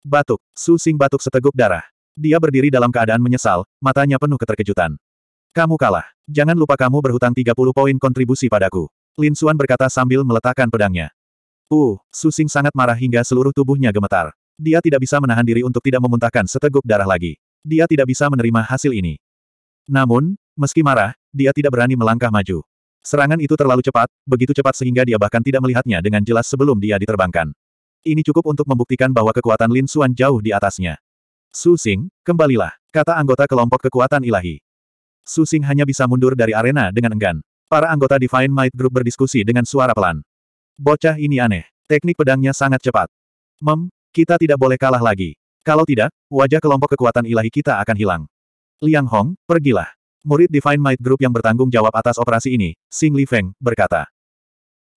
Batuk, Susing batuk seteguk darah. Dia berdiri dalam keadaan menyesal, matanya penuh keterkejutan. Kamu kalah. Jangan lupa kamu berhutang 30 poin kontribusi padaku. Lin Xuan berkata sambil meletakkan pedangnya. Uh, Susing sangat marah hingga seluruh tubuhnya gemetar. Dia tidak bisa menahan diri untuk tidak memuntahkan seteguk darah lagi. Dia tidak bisa menerima hasil ini. Namun, meski marah, dia tidak berani melangkah maju. Serangan itu terlalu cepat, begitu cepat sehingga dia bahkan tidak melihatnya dengan jelas sebelum dia diterbangkan. Ini cukup untuk membuktikan bahwa kekuatan Lin Suan jauh di atasnya. Susing, kembalilah, kata anggota kelompok kekuatan ilahi. Susing hanya bisa mundur dari arena dengan enggan. Para anggota Divine Might Group berdiskusi dengan suara pelan. Bocah ini aneh. Teknik pedangnya sangat cepat. Mem, kita tidak boleh kalah lagi. Kalau tidak, wajah kelompok kekuatan ilahi kita akan hilang. Liang Hong, pergilah. Murid Divine Might Group yang bertanggung jawab atas operasi ini, Sing Li Feng, berkata.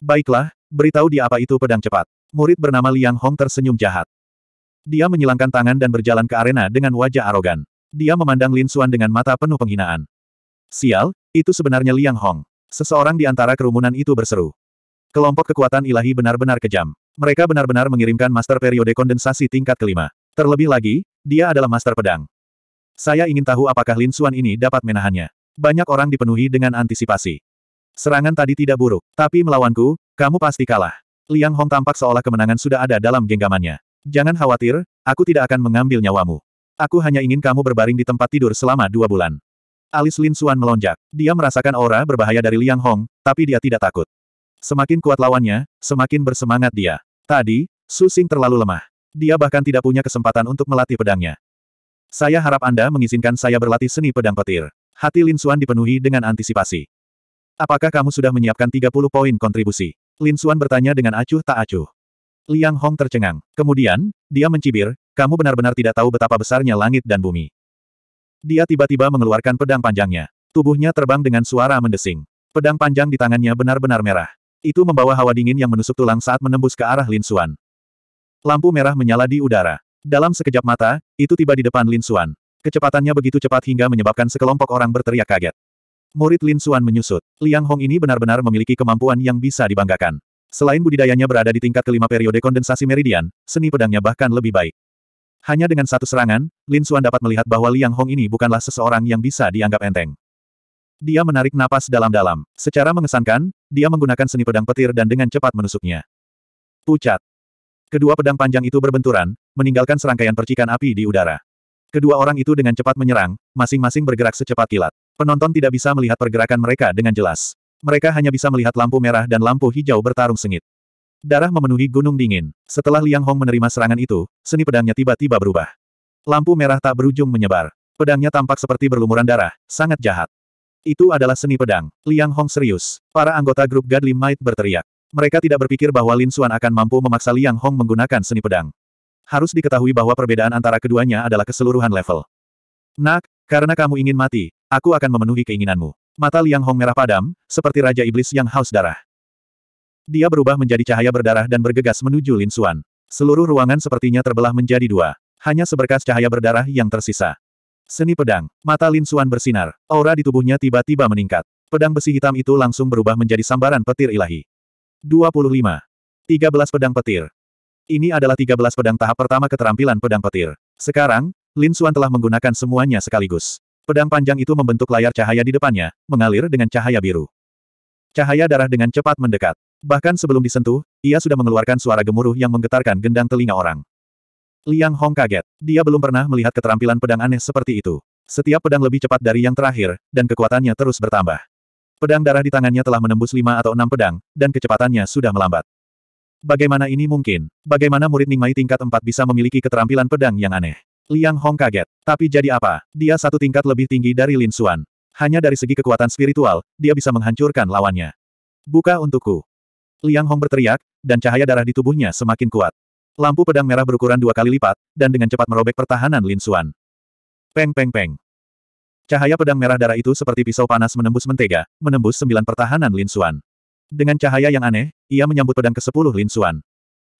Baiklah, beritahu dia apa itu pedang cepat. Murid bernama Liang Hong tersenyum jahat. Dia menyilangkan tangan dan berjalan ke arena dengan wajah arogan. Dia memandang Lin Xuan dengan mata penuh penghinaan. Sial, itu sebenarnya Liang Hong. Seseorang di antara kerumunan itu berseru. Kelompok kekuatan ilahi benar-benar kejam. Mereka benar-benar mengirimkan master periode kondensasi tingkat kelima. Terlebih lagi, dia adalah master pedang. Saya ingin tahu apakah Lin Xuan ini dapat menahannya. Banyak orang dipenuhi dengan antisipasi. Serangan tadi tidak buruk, tapi melawanku, kamu pasti kalah. Liang Hong tampak seolah kemenangan sudah ada dalam genggamannya. Jangan khawatir, aku tidak akan mengambil nyawamu. Aku hanya ingin kamu berbaring di tempat tidur selama dua bulan. Alis Lin Xuan melonjak. Dia merasakan aura berbahaya dari Liang Hong, tapi dia tidak takut. Semakin kuat lawannya, semakin bersemangat dia. Tadi, Su Sing terlalu lemah. Dia bahkan tidak punya kesempatan untuk melatih pedangnya. Saya harap Anda mengizinkan saya berlatih seni pedang petir. Hati Lin Xuan dipenuhi dengan antisipasi. Apakah kamu sudah menyiapkan 30 poin kontribusi? Lin Xuan bertanya dengan acuh tak acuh. Liang Hong tercengang. Kemudian, dia mencibir, kamu benar-benar tidak tahu betapa besarnya langit dan bumi. Dia tiba-tiba mengeluarkan pedang panjangnya. Tubuhnya terbang dengan suara mendesing. Pedang panjang di tangannya benar-benar merah. Itu membawa hawa dingin yang menusuk tulang saat menembus ke arah Lin Xuan. Lampu merah menyala di udara. Dalam sekejap mata, itu tiba di depan Lin Xuan. Kecepatannya begitu cepat hingga menyebabkan sekelompok orang berteriak kaget. Murid Lin Xuan menyusut. Liang Hong ini benar-benar memiliki kemampuan yang bisa dibanggakan. Selain budidayanya berada di tingkat kelima periode kondensasi meridian, seni pedangnya bahkan lebih baik. Hanya dengan satu serangan, Lin Xuan dapat melihat bahwa Liang Hong ini bukanlah seseorang yang bisa dianggap enteng. Dia menarik napas dalam-dalam. Secara mengesankan, dia menggunakan seni pedang petir dan dengan cepat menusuknya. Pucat. Kedua pedang panjang itu berbenturan, meninggalkan serangkaian percikan api di udara. Kedua orang itu dengan cepat menyerang, masing-masing bergerak secepat kilat. Penonton tidak bisa melihat pergerakan mereka dengan jelas. Mereka hanya bisa melihat lampu merah dan lampu hijau bertarung sengit. Darah memenuhi gunung dingin. Setelah Liang Hong menerima serangan itu, seni pedangnya tiba-tiba berubah. Lampu merah tak berujung menyebar. Pedangnya tampak seperti berlumuran darah, sangat jahat. Itu adalah seni pedang. Liang Hong serius. Para anggota grup Godly Might berteriak. Mereka tidak berpikir bahwa Lin Xuan akan mampu memaksa Liang Hong menggunakan seni pedang. Harus diketahui bahwa perbedaan antara keduanya adalah keseluruhan level. Nak, karena kamu ingin mati, aku akan memenuhi keinginanmu. Mata Liang Hong merah padam, seperti Raja Iblis yang haus darah. Dia berubah menjadi cahaya berdarah dan bergegas menuju Lin Xuan. Seluruh ruangan sepertinya terbelah menjadi dua. Hanya seberkas cahaya berdarah yang tersisa. Seni pedang. Mata Lin Xuan bersinar. Aura di tubuhnya tiba-tiba meningkat. Pedang besi hitam itu langsung berubah menjadi sambaran petir ilahi. 25. 13 pedang petir. Ini adalah 13 pedang tahap pertama keterampilan pedang petir. Sekarang, Lin Xuan telah menggunakan semuanya sekaligus. Pedang panjang itu membentuk layar cahaya di depannya, mengalir dengan cahaya biru. Cahaya darah dengan cepat mendekat. Bahkan sebelum disentuh, ia sudah mengeluarkan suara gemuruh yang menggetarkan gendang telinga orang. Liang Hong kaget. Dia belum pernah melihat keterampilan pedang aneh seperti itu. Setiap pedang lebih cepat dari yang terakhir, dan kekuatannya terus bertambah. Pedang darah di tangannya telah menembus lima atau enam pedang, dan kecepatannya sudah melambat. Bagaimana ini mungkin? Bagaimana murid Ningmai tingkat empat bisa memiliki keterampilan pedang yang aneh? Liang Hong kaget. Tapi jadi apa? Dia satu tingkat lebih tinggi dari Lin Xuan. Hanya dari segi kekuatan spiritual, dia bisa menghancurkan lawannya. Buka untukku. Liang Hong berteriak, dan cahaya darah di tubuhnya semakin kuat. Lampu pedang merah berukuran dua kali lipat, dan dengan cepat merobek pertahanan Lin Xuan. Peng peng peng. Cahaya pedang merah darah itu seperti pisau panas menembus mentega, menembus sembilan pertahanan Lin Xuan. Dengan cahaya yang aneh, ia menyambut pedang ke-10 Lin Xuan.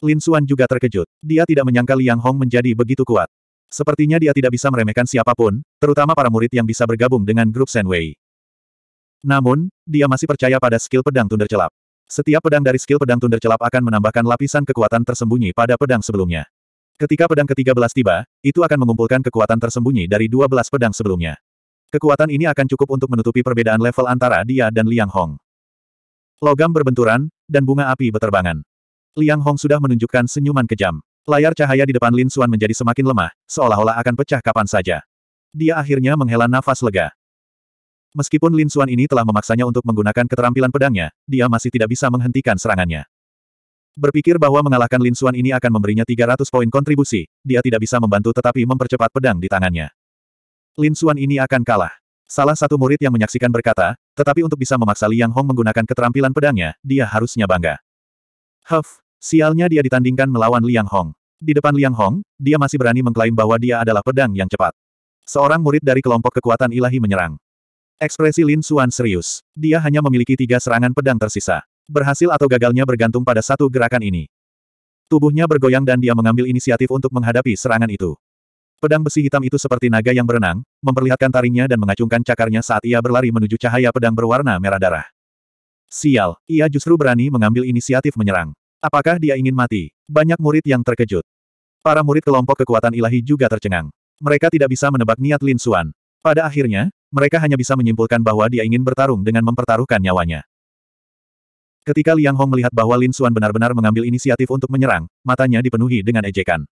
Lin Xuan juga terkejut. Dia tidak menyangka Liang Hong menjadi begitu kuat. Sepertinya dia tidak bisa meremehkan siapapun, terutama para murid yang bisa bergabung dengan grup Senwei. Namun, dia masih percaya pada skill pedang tunder celap. Setiap pedang dari skill pedang tundar celap akan menambahkan lapisan kekuatan tersembunyi pada pedang sebelumnya. Ketika pedang ke-13 tiba, itu akan mengumpulkan kekuatan tersembunyi dari 12 pedang sebelumnya. Kekuatan ini akan cukup untuk menutupi perbedaan level antara dia dan Liang Hong. Logam berbenturan, dan bunga api beterbangan. Liang Hong sudah menunjukkan senyuman kejam. Layar cahaya di depan Lin Xuan menjadi semakin lemah, seolah-olah akan pecah kapan saja. Dia akhirnya menghela nafas lega. Meskipun Lin Xuan ini telah memaksanya untuk menggunakan keterampilan pedangnya, dia masih tidak bisa menghentikan serangannya. Berpikir bahwa mengalahkan Lin Xuan ini akan memberinya 300 poin kontribusi, dia tidak bisa membantu tetapi mempercepat pedang di tangannya. Lin Xuan ini akan kalah. Salah satu murid yang menyaksikan berkata, tetapi untuk bisa memaksa Liang Hong menggunakan keterampilan pedangnya, dia harusnya bangga. Huff, sialnya dia ditandingkan melawan Liang Hong. Di depan Liang Hong, dia masih berani mengklaim bahwa dia adalah pedang yang cepat. Seorang murid dari kelompok kekuatan ilahi menyerang. Ekspresi Lin Xuan serius. Dia hanya memiliki tiga serangan pedang tersisa. Berhasil atau gagalnya bergantung pada satu gerakan ini. Tubuhnya bergoyang dan dia mengambil inisiatif untuk menghadapi serangan itu. Pedang besi hitam itu seperti naga yang berenang, memperlihatkan taringnya dan mengacungkan cakarnya saat ia berlari menuju cahaya pedang berwarna merah darah. Sial, ia justru berani mengambil inisiatif menyerang. Apakah dia ingin mati? Banyak murid yang terkejut. Para murid kelompok kekuatan ilahi juga tercengang. Mereka tidak bisa menebak niat Lin Xuan. Pada akhirnya, mereka hanya bisa menyimpulkan bahwa dia ingin bertarung dengan mempertaruhkan nyawanya. Ketika Liang Hong melihat bahwa Lin Xuan benar-benar mengambil inisiatif untuk menyerang, matanya dipenuhi dengan ejekan.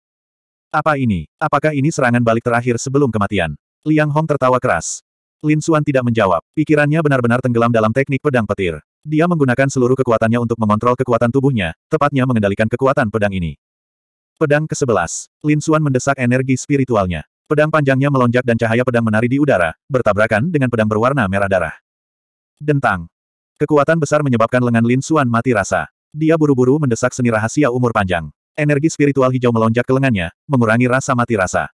Apa ini? Apakah ini serangan balik terakhir sebelum kematian? Liang Hong tertawa keras. Lin Xuan tidak menjawab. Pikirannya benar-benar tenggelam dalam teknik pedang petir. Dia menggunakan seluruh kekuatannya untuk mengontrol kekuatan tubuhnya, tepatnya mengendalikan kekuatan pedang ini. Pedang ke-11. Lin Xuan mendesak energi spiritualnya. Pedang panjangnya melonjak dan cahaya pedang menari di udara, bertabrakan dengan pedang berwarna merah darah. Dentang. Kekuatan besar menyebabkan lengan Lin Xuan mati rasa. Dia buru-buru mendesak seni rahasia umur panjang. Energi spiritual hijau melonjak ke lengannya, mengurangi rasa mati rasa.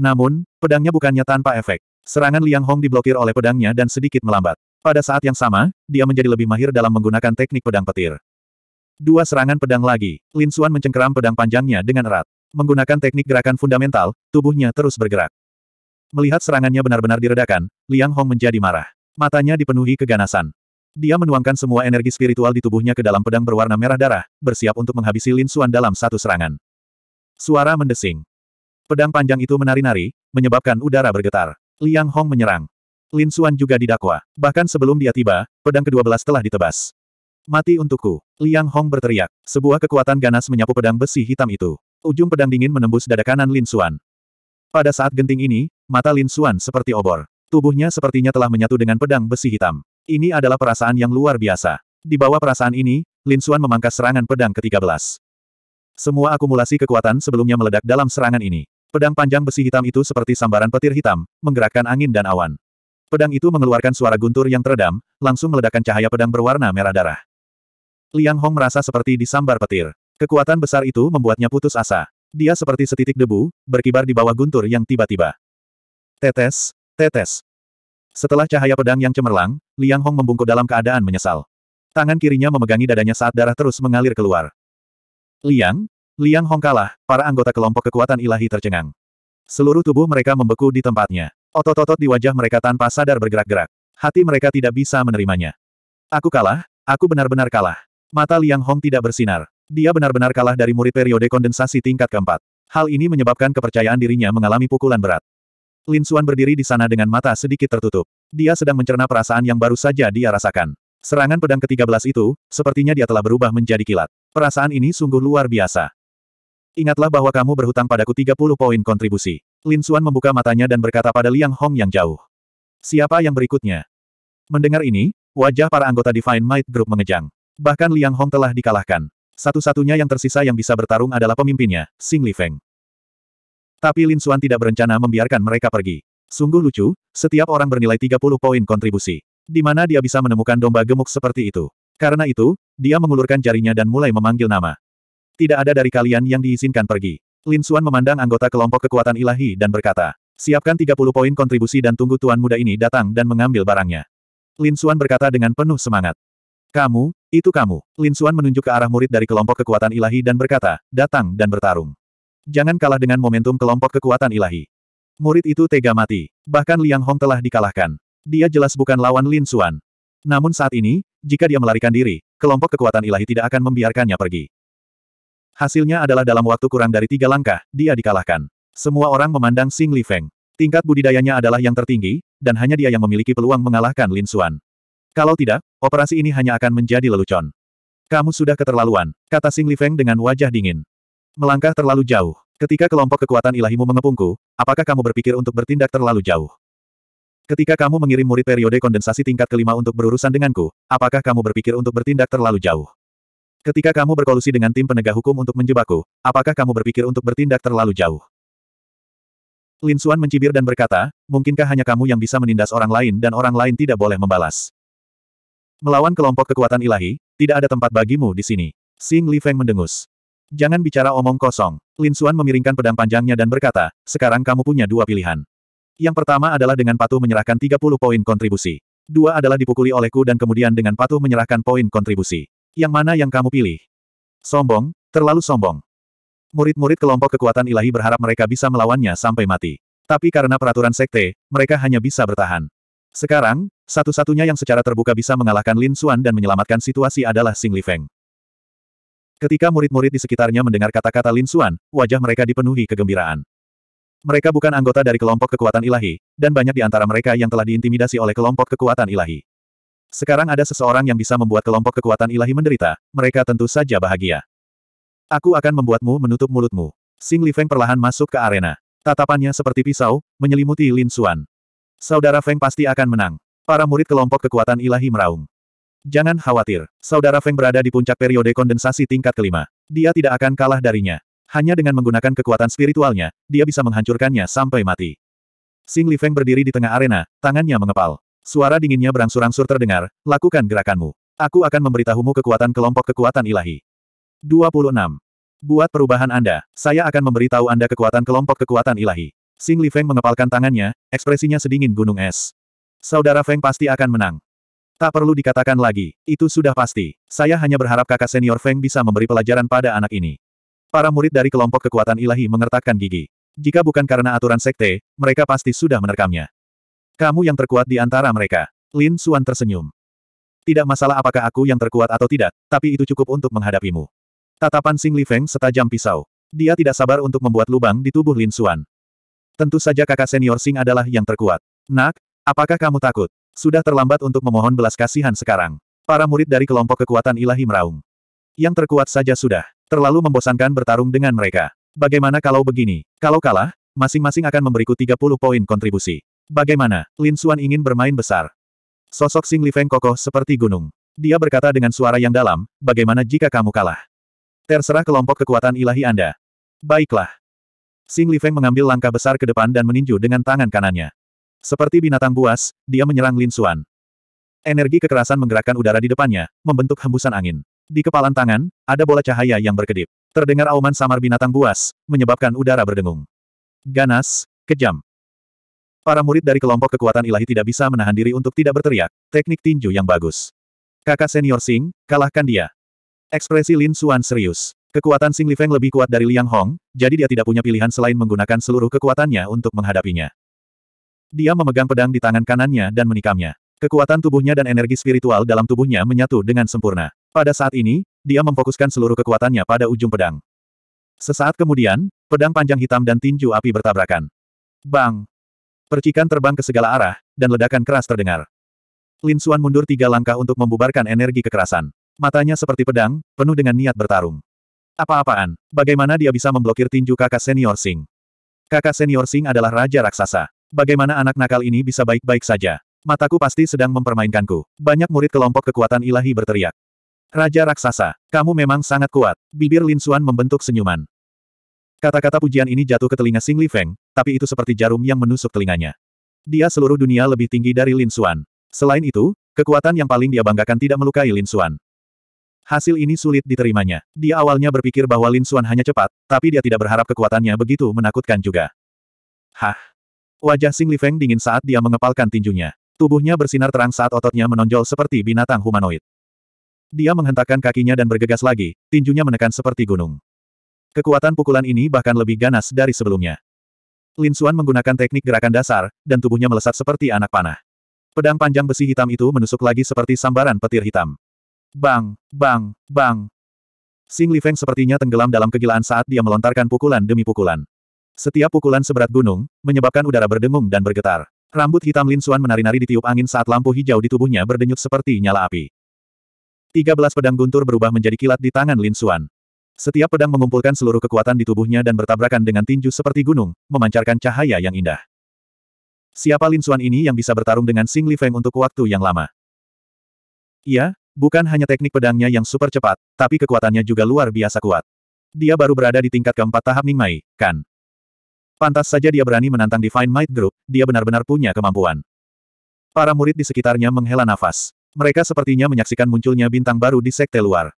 Namun, pedangnya bukannya tanpa efek. Serangan Liang Hong diblokir oleh pedangnya dan sedikit melambat. Pada saat yang sama, dia menjadi lebih mahir dalam menggunakan teknik pedang petir. Dua serangan pedang lagi, Lin Xuan mencengkeram pedang panjangnya dengan erat. Menggunakan teknik gerakan fundamental, tubuhnya terus bergerak. Melihat serangannya benar-benar diredakan, Liang Hong menjadi marah. Matanya dipenuhi keganasan. Dia menuangkan semua energi spiritual di tubuhnya ke dalam pedang berwarna merah darah, bersiap untuk menghabisi Lin Xuan dalam satu serangan. Suara mendesing. Pedang panjang itu menari-nari, menyebabkan udara bergetar. Liang Hong menyerang. Lin Xuan juga didakwa. Bahkan sebelum dia tiba, pedang ke-12 telah ditebas. Mati untukku. Liang Hong berteriak. Sebuah kekuatan ganas menyapu pedang besi hitam itu. Ujung pedang dingin menembus dada kanan Lin Xuan. Pada saat genting ini, mata Lin Xuan seperti obor. Tubuhnya sepertinya telah menyatu dengan pedang besi hitam. Ini adalah perasaan yang luar biasa. Di bawah perasaan ini, Lin Xuan memangkas serangan pedang ke-13. Semua akumulasi kekuatan sebelumnya meledak dalam serangan ini. Pedang panjang besi hitam itu seperti sambaran petir hitam, menggerakkan angin dan awan. Pedang itu mengeluarkan suara guntur yang teredam, langsung meledakkan cahaya pedang berwarna merah darah. Liang Hong merasa seperti disambar petir. Kekuatan besar itu membuatnya putus asa. Dia seperti setitik debu, berkibar di bawah guntur yang tiba-tiba. Tetes, tetes. Setelah cahaya pedang yang cemerlang, Liang Hong membungkuk dalam keadaan menyesal. Tangan kirinya memegangi dadanya saat darah terus mengalir keluar. Liang, Liang Hong kalah, para anggota kelompok kekuatan ilahi tercengang. Seluruh tubuh mereka membeku di tempatnya. Otot-otot di wajah mereka tanpa sadar bergerak-gerak. Hati mereka tidak bisa menerimanya. Aku kalah, aku benar-benar kalah. Mata Liang Hong tidak bersinar. Dia benar-benar kalah dari murid periode kondensasi tingkat keempat. Hal ini menyebabkan kepercayaan dirinya mengalami pukulan berat. Lin Xuan berdiri di sana dengan mata sedikit tertutup. Dia sedang mencerna perasaan yang baru saja dia rasakan. Serangan pedang ke-13 itu, sepertinya dia telah berubah menjadi kilat. Perasaan ini sungguh luar biasa. Ingatlah bahwa kamu berhutang padaku 30 poin kontribusi. Lin Xuan membuka matanya dan berkata pada Liang Hong yang jauh. Siapa yang berikutnya? Mendengar ini, wajah para anggota Divine Might Group mengejang. Bahkan Liang Hong telah dikalahkan. Satu-satunya yang tersisa yang bisa bertarung adalah pemimpinnya, Xing Li Feng. Tapi Lin Xuan tidak berencana membiarkan mereka pergi. Sungguh lucu, setiap orang bernilai 30 poin kontribusi. Di mana dia bisa menemukan domba gemuk seperti itu. Karena itu, dia mengulurkan jarinya dan mulai memanggil nama. Tidak ada dari kalian yang diizinkan pergi. Lin Xuan memandang anggota kelompok kekuatan ilahi dan berkata, siapkan 30 poin kontribusi dan tunggu tuan muda ini datang dan mengambil barangnya. Lin Xuan berkata dengan penuh semangat. Kamu, itu kamu. Lin Suan menunjuk ke arah murid dari kelompok kekuatan ilahi dan berkata, datang dan bertarung. Jangan kalah dengan momentum kelompok kekuatan ilahi. Murid itu tega mati. Bahkan Liang Hong telah dikalahkan. Dia jelas bukan lawan Lin Suan. Namun saat ini, jika dia melarikan diri, kelompok kekuatan ilahi tidak akan membiarkannya pergi. Hasilnya adalah dalam waktu kurang dari tiga langkah, dia dikalahkan. Semua orang memandang Sing Li Feng. Tingkat budidayanya adalah yang tertinggi, dan hanya dia yang memiliki peluang mengalahkan Lin Suan. Kalau tidak, operasi ini hanya akan menjadi lelucon. Kamu sudah keterlaluan, kata Sing Feng dengan wajah dingin. Melangkah terlalu jauh. Ketika kelompok kekuatan ilahimu mengepungku, apakah kamu berpikir untuk bertindak terlalu jauh? Ketika kamu mengirim murid periode kondensasi tingkat kelima untuk berurusan denganku, apakah kamu berpikir untuk bertindak terlalu jauh? Ketika kamu berkolusi dengan tim penegak hukum untuk menjebakku, apakah kamu berpikir untuk bertindak terlalu jauh? Lin Xuan mencibir dan berkata, mungkinkah hanya kamu yang bisa menindas orang lain dan orang lain tidak boleh membalas? Melawan kelompok kekuatan ilahi, tidak ada tempat bagimu di sini. Sing Li Feng mendengus. Jangan bicara omong kosong. Lin Xuan memiringkan pedang panjangnya dan berkata, sekarang kamu punya dua pilihan. Yang pertama adalah dengan patuh menyerahkan 30 poin kontribusi. Dua adalah dipukuli olehku dan kemudian dengan patuh menyerahkan poin kontribusi. Yang mana yang kamu pilih? Sombong, terlalu sombong. Murid-murid kelompok kekuatan ilahi berharap mereka bisa melawannya sampai mati. Tapi karena peraturan sekte, mereka hanya bisa bertahan. Sekarang, satu-satunya yang secara terbuka bisa mengalahkan Lin Xuan dan menyelamatkan situasi adalah Xing Li Feng. Ketika murid-murid di sekitarnya mendengar kata-kata Lin Xuan, wajah mereka dipenuhi kegembiraan. Mereka bukan anggota dari kelompok kekuatan ilahi, dan banyak di antara mereka yang telah diintimidasi oleh kelompok kekuatan ilahi. Sekarang ada seseorang yang bisa membuat kelompok kekuatan ilahi menderita, mereka tentu saja bahagia. Aku akan membuatmu menutup mulutmu. Xing Li Feng perlahan masuk ke arena. Tatapannya seperti pisau, menyelimuti Lin Xuan. Saudara Feng pasti akan menang. Para murid kelompok kekuatan ilahi meraung. Jangan khawatir, saudara Feng berada di puncak periode kondensasi tingkat kelima. Dia tidak akan kalah darinya. Hanya dengan menggunakan kekuatan spiritualnya, dia bisa menghancurkannya sampai mati. Sing Li Feng berdiri di tengah arena, tangannya mengepal. Suara dinginnya berangsur-angsur terdengar, lakukan gerakanmu. Aku akan memberitahumu kekuatan kelompok kekuatan ilahi. 26. Buat perubahan Anda, saya akan memberitahu Anda kekuatan kelompok kekuatan ilahi. Xing Li Feng mengepalkan tangannya, ekspresinya sedingin gunung es. Saudara Feng pasti akan menang. Tak perlu dikatakan lagi, itu sudah pasti. Saya hanya berharap kakak senior Feng bisa memberi pelajaran pada anak ini. Para murid dari kelompok kekuatan ilahi mengertakkan gigi. Jika bukan karena aturan sekte, mereka pasti sudah menerkamnya. Kamu yang terkuat di antara mereka. Lin Xuan tersenyum. Tidak masalah apakah aku yang terkuat atau tidak, tapi itu cukup untuk menghadapimu. Tatapan Sing Li Feng setajam pisau. Dia tidak sabar untuk membuat lubang di tubuh Lin Xuan. Tentu saja kakak senior Sing adalah yang terkuat. Nak, apakah kamu takut? Sudah terlambat untuk memohon belas kasihan sekarang. Para murid dari kelompok kekuatan ilahi meraung. Yang terkuat saja sudah. Terlalu membosankan bertarung dengan mereka. Bagaimana kalau begini? Kalau kalah, masing-masing akan memberiku 30 poin kontribusi. Bagaimana? Lin Xuan ingin bermain besar. Sosok Sing Feng kokoh seperti gunung. Dia berkata dengan suara yang dalam, bagaimana jika kamu kalah? Terserah kelompok kekuatan ilahi Anda. Baiklah, Xing Lifeng mengambil langkah besar ke depan dan meninju dengan tangan kanannya. Seperti binatang buas, dia menyerang Lin Xuan. Energi kekerasan menggerakkan udara di depannya, membentuk hembusan angin. Di kepalan tangan, ada bola cahaya yang berkedip. Terdengar auman samar binatang buas, menyebabkan udara berdengung. Ganas, kejam. Para murid dari kelompok kekuatan ilahi tidak bisa menahan diri untuk tidak berteriak, teknik tinju yang bagus. Kakak senior Sing, kalahkan dia. Ekspresi Lin Xuan serius. Kekuatan Sing Feng lebih kuat dari Liang Hong, jadi dia tidak punya pilihan selain menggunakan seluruh kekuatannya untuk menghadapinya. Dia memegang pedang di tangan kanannya dan menikamnya. Kekuatan tubuhnya dan energi spiritual dalam tubuhnya menyatu dengan sempurna. Pada saat ini, dia memfokuskan seluruh kekuatannya pada ujung pedang. Sesaat kemudian, pedang panjang hitam dan tinju api bertabrakan. Bang! Percikan terbang ke segala arah, dan ledakan keras terdengar. Lin Xuan mundur tiga langkah untuk membubarkan energi kekerasan. Matanya seperti pedang, penuh dengan niat bertarung. Apa-apaan? Bagaimana dia bisa memblokir tinju kakak senior Sing? Kakak senior Sing adalah raja raksasa. Bagaimana anak nakal ini bisa baik-baik saja? Mataku pasti sedang mempermainkanku. Banyak murid kelompok kekuatan ilahi berteriak. Raja raksasa, kamu memang sangat kuat. Bibir Lin Suan membentuk senyuman. Kata-kata pujian ini jatuh ke telinga Sing Li Feng, tapi itu seperti jarum yang menusuk telinganya. Dia seluruh dunia lebih tinggi dari Lin Suan. Selain itu, kekuatan yang paling dia banggakan tidak melukai Lin Suan. Hasil ini sulit diterimanya. Dia awalnya berpikir bahwa Lin Xuan hanya cepat, tapi dia tidak berharap kekuatannya begitu menakutkan juga. Hah? Wajah Sing Li Feng dingin saat dia mengepalkan tinjunya. Tubuhnya bersinar terang saat ototnya menonjol seperti binatang humanoid. Dia menghentakkan kakinya dan bergegas lagi, tinjunya menekan seperti gunung. Kekuatan pukulan ini bahkan lebih ganas dari sebelumnya. Lin Xuan menggunakan teknik gerakan dasar, dan tubuhnya melesat seperti anak panah. Pedang panjang besi hitam itu menusuk lagi seperti sambaran petir hitam. Bang, bang, bang. Xing Feng sepertinya tenggelam dalam kegilaan saat dia melontarkan pukulan demi pukulan. Setiap pukulan seberat gunung, menyebabkan udara berdengung dan bergetar. Rambut hitam Lin Xuan menari-nari ditiup angin saat lampu hijau di tubuhnya berdenyut seperti nyala api. 13 pedang guntur berubah menjadi kilat di tangan Lin Xuan. Setiap pedang mengumpulkan seluruh kekuatan di tubuhnya dan bertabrakan dengan tinju seperti gunung, memancarkan cahaya yang indah. Siapa Lin Xuan ini yang bisa bertarung dengan Xing Feng untuk waktu yang lama? Ia, Bukan hanya teknik pedangnya yang super cepat, tapi kekuatannya juga luar biasa kuat. Dia baru berada di tingkat keempat tahap Mai, kan? Pantas saja dia berani menantang Divine Might Group, dia benar-benar punya kemampuan. Para murid di sekitarnya menghela nafas. Mereka sepertinya menyaksikan munculnya bintang baru di sekte luar.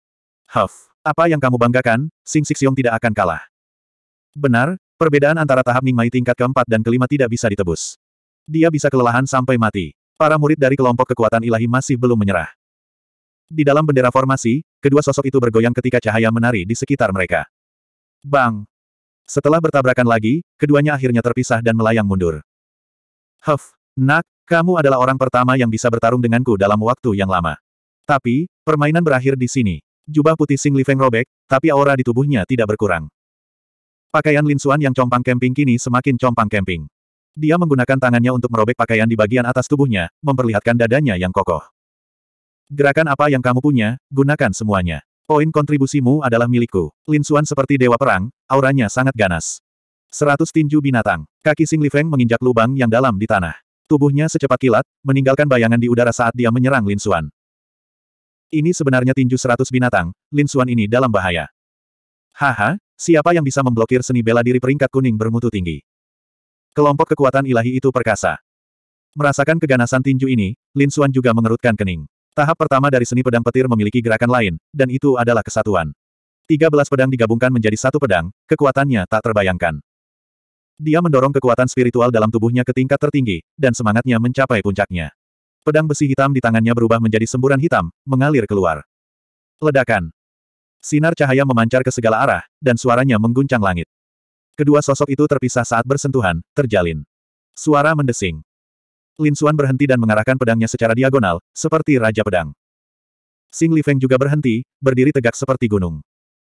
Huff, apa yang kamu banggakan, Sing Sixiong tidak akan kalah. Benar, perbedaan antara tahap Mai tingkat keempat dan kelima tidak bisa ditebus. Dia bisa kelelahan sampai mati. Para murid dari kelompok kekuatan ilahi masih belum menyerah. Di dalam bendera formasi, kedua sosok itu bergoyang ketika cahaya menari di sekitar mereka. Bang! Setelah bertabrakan lagi, keduanya akhirnya terpisah dan melayang mundur. Huff, nak, kamu adalah orang pertama yang bisa bertarung denganku dalam waktu yang lama. Tapi, permainan berakhir di sini. Jubah putih Sing Li Feng robek, tapi aura di tubuhnya tidak berkurang. Pakaian linsuan yang compang camping kini semakin compang camping. Dia menggunakan tangannya untuk merobek pakaian di bagian atas tubuhnya, memperlihatkan dadanya yang kokoh. Gerakan apa yang kamu punya, gunakan semuanya. Poin kontribusimu adalah milikku. Lin Xuan seperti dewa perang, auranya sangat ganas. Seratus tinju binatang. Kaki Sing Feng menginjak lubang yang dalam di tanah. Tubuhnya secepat kilat, meninggalkan bayangan di udara saat dia menyerang Lin Xuan. Ini sebenarnya tinju seratus binatang, Lin Xuan ini dalam bahaya. Haha, siapa yang bisa memblokir seni bela diri peringkat kuning bermutu tinggi? Kelompok kekuatan ilahi itu perkasa. Merasakan keganasan tinju ini, Lin Xuan juga mengerutkan kening. Tahap pertama dari seni pedang petir memiliki gerakan lain, dan itu adalah kesatuan. Tiga belas pedang digabungkan menjadi satu pedang, kekuatannya tak terbayangkan. Dia mendorong kekuatan spiritual dalam tubuhnya ke tingkat tertinggi, dan semangatnya mencapai puncaknya. Pedang besi hitam di tangannya berubah menjadi semburan hitam, mengalir keluar. Ledakan. Sinar cahaya memancar ke segala arah, dan suaranya mengguncang langit. Kedua sosok itu terpisah saat bersentuhan, terjalin. Suara mendesing. Lin Xuan berhenti dan mengarahkan pedangnya secara diagonal, seperti Raja Pedang. Xing Li Feng juga berhenti, berdiri tegak seperti gunung.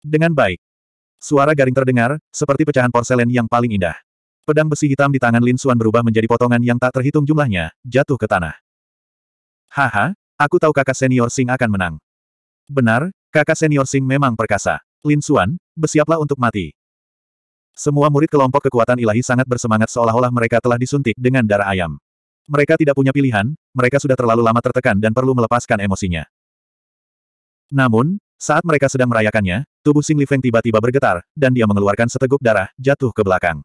Dengan baik. Suara garing terdengar, seperti pecahan porselen yang paling indah. Pedang besi hitam di tangan Lin Xuan berubah menjadi potongan yang tak terhitung jumlahnya, jatuh ke tanah. Haha, aku tahu kakak senior Sing akan menang. Benar, kakak senior Sing memang perkasa. Lin Xuan, bersiaplah untuk mati. Semua murid kelompok kekuatan ilahi sangat bersemangat seolah-olah mereka telah disuntik dengan darah ayam. Mereka tidak punya pilihan, mereka sudah terlalu lama tertekan dan perlu melepaskan emosinya. Namun, saat mereka sedang merayakannya, tubuh Xing Lifeng tiba-tiba bergetar, dan dia mengeluarkan seteguk darah, jatuh ke belakang.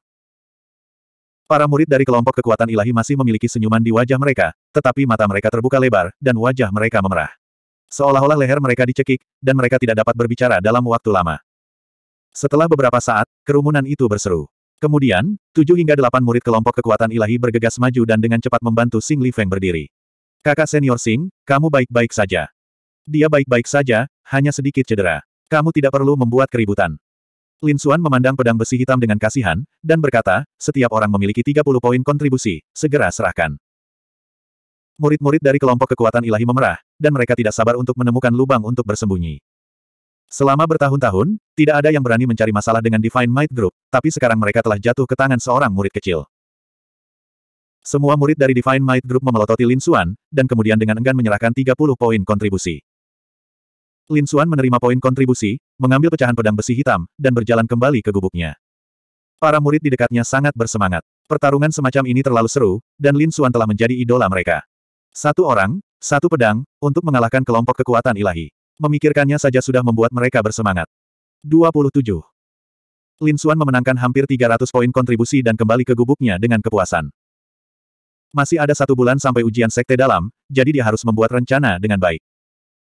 Para murid dari kelompok kekuatan ilahi masih memiliki senyuman di wajah mereka, tetapi mata mereka terbuka lebar, dan wajah mereka memerah. Seolah-olah leher mereka dicekik, dan mereka tidak dapat berbicara dalam waktu lama. Setelah beberapa saat, kerumunan itu berseru. Kemudian, tujuh hingga delapan murid kelompok kekuatan ilahi bergegas maju dan dengan cepat membantu Sing Li Feng berdiri. Kakak senior Sing, kamu baik-baik saja. Dia baik-baik saja, hanya sedikit cedera. Kamu tidak perlu membuat keributan. Lin Xuan memandang pedang besi hitam dengan kasihan, dan berkata, setiap orang memiliki 30 poin kontribusi, segera serahkan. Murid-murid dari kelompok kekuatan ilahi memerah, dan mereka tidak sabar untuk menemukan lubang untuk bersembunyi. Selama bertahun-tahun, tidak ada yang berani mencari masalah dengan Divine Might Group, tapi sekarang mereka telah jatuh ke tangan seorang murid kecil. Semua murid dari Divine Might Group memelototi Lin Xuan, dan kemudian dengan enggan menyerahkan 30 poin kontribusi. Lin Xuan menerima poin kontribusi, mengambil pecahan pedang besi hitam, dan berjalan kembali ke gubuknya. Para murid di dekatnya sangat bersemangat. Pertarungan semacam ini terlalu seru, dan Lin Xuan telah menjadi idola mereka. Satu orang, satu pedang, untuk mengalahkan kelompok kekuatan ilahi. Memikirkannya saja sudah membuat mereka bersemangat. 27. Lin Xuan memenangkan hampir 300 poin kontribusi dan kembali ke gubuknya dengan kepuasan. Masih ada satu bulan sampai ujian sekte dalam, jadi dia harus membuat rencana dengan baik.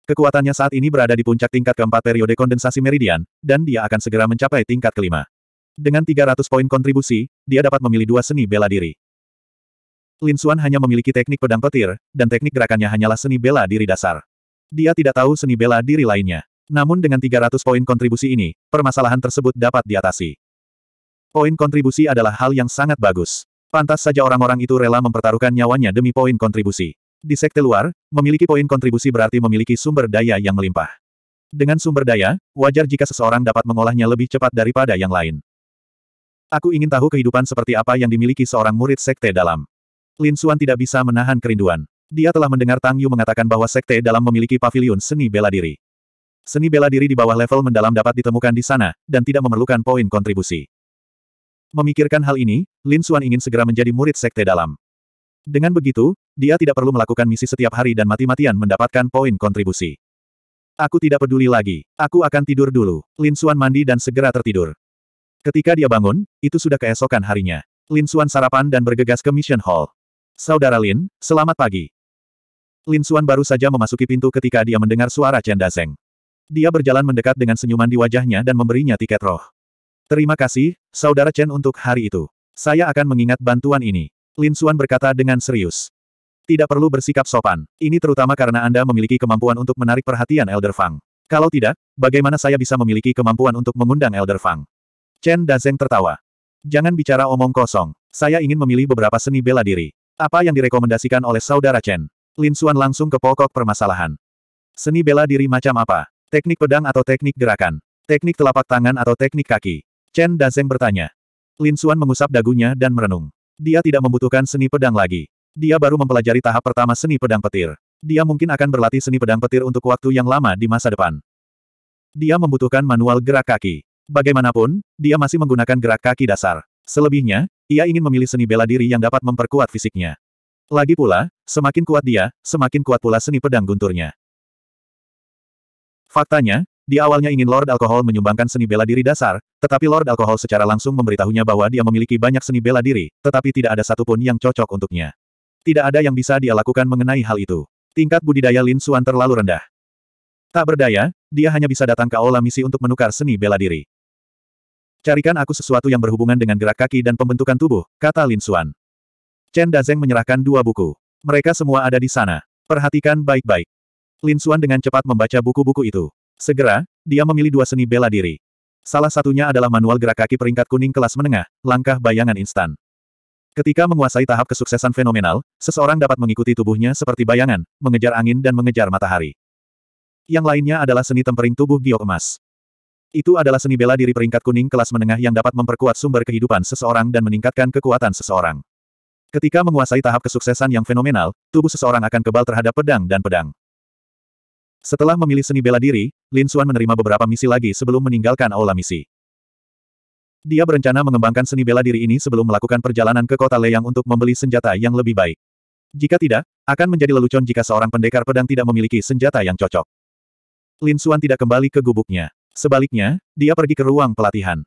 Kekuatannya saat ini berada di puncak tingkat keempat periode kondensasi meridian, dan dia akan segera mencapai tingkat kelima. Dengan 300 poin kontribusi, dia dapat memilih dua seni bela diri. Lin Xuan hanya memiliki teknik pedang petir, dan teknik gerakannya hanyalah seni bela diri dasar. Dia tidak tahu seni bela diri lainnya. Namun dengan 300 poin kontribusi ini, permasalahan tersebut dapat diatasi. Poin kontribusi adalah hal yang sangat bagus. Pantas saja orang-orang itu rela mempertaruhkan nyawanya demi poin kontribusi. Di sekte luar, memiliki poin kontribusi berarti memiliki sumber daya yang melimpah. Dengan sumber daya, wajar jika seseorang dapat mengolahnya lebih cepat daripada yang lain. Aku ingin tahu kehidupan seperti apa yang dimiliki seorang murid sekte dalam. Lin Xuan tidak bisa menahan kerinduan. Dia telah mendengar Tang Yu mengatakan bahwa sekte dalam memiliki paviliun seni bela diri. Seni bela diri di bawah level mendalam dapat ditemukan di sana, dan tidak memerlukan poin kontribusi. Memikirkan hal ini, Lin Xuan ingin segera menjadi murid sekte dalam. Dengan begitu, dia tidak perlu melakukan misi setiap hari dan mati-matian mendapatkan poin kontribusi. Aku tidak peduli lagi. Aku akan tidur dulu. Lin Xuan mandi dan segera tertidur. Ketika dia bangun, itu sudah keesokan harinya. Lin Xuan sarapan dan bergegas ke Mission Hall. Saudara Lin, selamat pagi. Lin Suan baru saja memasuki pintu ketika dia mendengar suara Chen Dazeng. Dia berjalan mendekat dengan senyuman di wajahnya dan memberinya tiket roh. Terima kasih, Saudara Chen untuk hari itu. Saya akan mengingat bantuan ini. Lin Suan berkata dengan serius. Tidak perlu bersikap sopan. Ini terutama karena Anda memiliki kemampuan untuk menarik perhatian Elder Fang. Kalau tidak, bagaimana saya bisa memiliki kemampuan untuk mengundang Elder Fang? Chen Dazeng tertawa. Jangan bicara omong kosong. Saya ingin memilih beberapa seni bela diri. Apa yang direkomendasikan oleh saudara Chen? Lin Suan langsung ke pokok permasalahan. Seni bela diri macam apa? Teknik pedang atau teknik gerakan? Teknik telapak tangan atau teknik kaki? Chen Dazeng bertanya. Lin Suan mengusap dagunya dan merenung. Dia tidak membutuhkan seni pedang lagi. Dia baru mempelajari tahap pertama seni pedang petir. Dia mungkin akan berlatih seni pedang petir untuk waktu yang lama di masa depan. Dia membutuhkan manual gerak kaki. Bagaimanapun, dia masih menggunakan gerak kaki dasar. Selebihnya, ia ingin memilih seni bela diri yang dapat memperkuat fisiknya. Lagi pula, semakin kuat dia, semakin kuat pula seni pedang gunturnya. Faktanya, di awalnya ingin Lord Alkohol menyumbangkan seni bela diri dasar, tetapi Lord Alkohol secara langsung memberitahunya bahwa dia memiliki banyak seni bela diri, tetapi tidak ada satupun yang cocok untuknya. Tidak ada yang bisa dia lakukan mengenai hal itu. Tingkat budidaya Lin Suan terlalu rendah. Tak berdaya, dia hanya bisa datang ke aula misi untuk menukar seni bela diri. Carikan aku sesuatu yang berhubungan dengan gerak kaki dan pembentukan tubuh, kata Lin Suan. Chen Dazeng menyerahkan dua buku. Mereka semua ada di sana. Perhatikan baik-baik. Lin Xuan dengan cepat membaca buku-buku itu. Segera, dia memilih dua seni bela diri. Salah satunya adalah manual gerak kaki peringkat kuning kelas menengah, langkah bayangan instan. Ketika menguasai tahap kesuksesan fenomenal, seseorang dapat mengikuti tubuhnya seperti bayangan, mengejar angin dan mengejar matahari. Yang lainnya adalah seni tempering tubuh giok emas. Itu adalah seni bela diri peringkat kuning kelas menengah yang dapat memperkuat sumber kehidupan seseorang dan meningkatkan kekuatan seseorang. Ketika menguasai tahap kesuksesan yang fenomenal, tubuh seseorang akan kebal terhadap pedang dan pedang. Setelah memilih seni bela diri, Lin Xuan menerima beberapa misi lagi sebelum meninggalkan aula misi. Dia berencana mengembangkan seni bela diri ini sebelum melakukan perjalanan ke kota Leyang untuk membeli senjata yang lebih baik. Jika tidak, akan menjadi lelucon jika seorang pendekar pedang tidak memiliki senjata yang cocok. Lin Xuan tidak kembali ke gubuknya. Sebaliknya, dia pergi ke ruang pelatihan.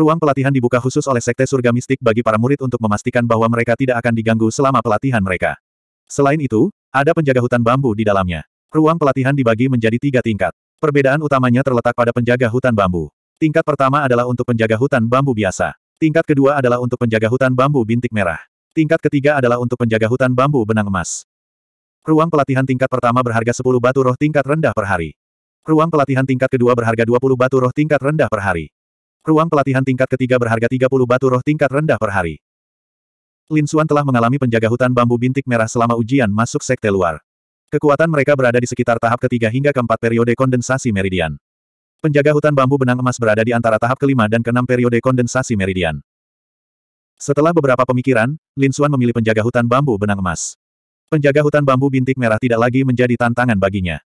Ruang pelatihan dibuka khusus oleh Sekte Surga Mistik bagi para murid untuk memastikan bahwa mereka tidak akan diganggu selama pelatihan mereka. Selain itu, ada penjaga hutan bambu di dalamnya. Ruang pelatihan dibagi menjadi tiga tingkat. Perbedaan utamanya terletak pada penjaga hutan bambu. Tingkat pertama adalah untuk penjaga hutan bambu biasa. Tingkat kedua adalah untuk penjaga hutan bambu bintik merah. Tingkat ketiga adalah untuk penjaga hutan bambu benang emas. Ruang pelatihan tingkat pertama berharga 10 batu roh tingkat rendah per hari. Ruang pelatihan tingkat kedua berharga 20 batu roh tingkat rendah per hari. Ruang pelatihan tingkat ketiga berharga 30 batu roh tingkat rendah per hari. Lin Xuan telah mengalami penjaga hutan bambu bintik merah selama ujian masuk sekte luar. Kekuatan mereka berada di sekitar tahap ketiga hingga keempat periode kondensasi meridian. Penjaga hutan bambu benang emas berada di antara tahap kelima dan keenam periode kondensasi meridian. Setelah beberapa pemikiran, Lin Xuan memilih penjaga hutan bambu benang emas. Penjaga hutan bambu bintik merah tidak lagi menjadi tantangan baginya.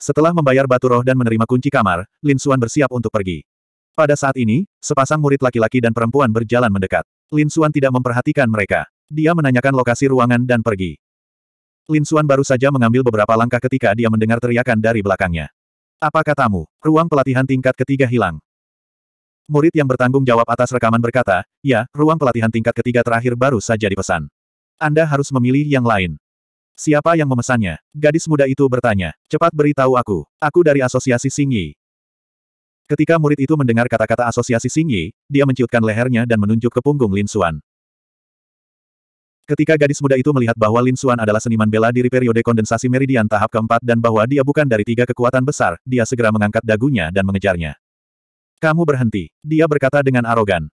Setelah membayar batu roh dan menerima kunci kamar, Lin Xuan bersiap untuk pergi. Pada saat ini, sepasang murid laki-laki dan perempuan berjalan mendekat. Lin Xuan tidak memperhatikan mereka. Dia menanyakan lokasi ruangan dan pergi. Lin Xuan baru saja mengambil beberapa langkah ketika dia mendengar teriakan dari belakangnya. Apa katamu, ruang pelatihan tingkat ketiga hilang? Murid yang bertanggung jawab atas rekaman berkata, ya, ruang pelatihan tingkat ketiga terakhir baru saja dipesan. Anda harus memilih yang lain. Siapa yang memesannya? Gadis muda itu bertanya. Cepat beritahu aku. Aku dari asosiasi Singyi. Ketika murid itu mendengar kata-kata asosiasi Xingyi, dia menciutkan lehernya dan menunjuk ke punggung Lin Xuan. Ketika gadis muda itu melihat bahwa Lin Xuan adalah seniman bela diri periode kondensasi meridian tahap keempat dan bahwa dia bukan dari tiga kekuatan besar, dia segera mengangkat dagunya dan mengejarnya. Kamu berhenti, dia berkata dengan arogan.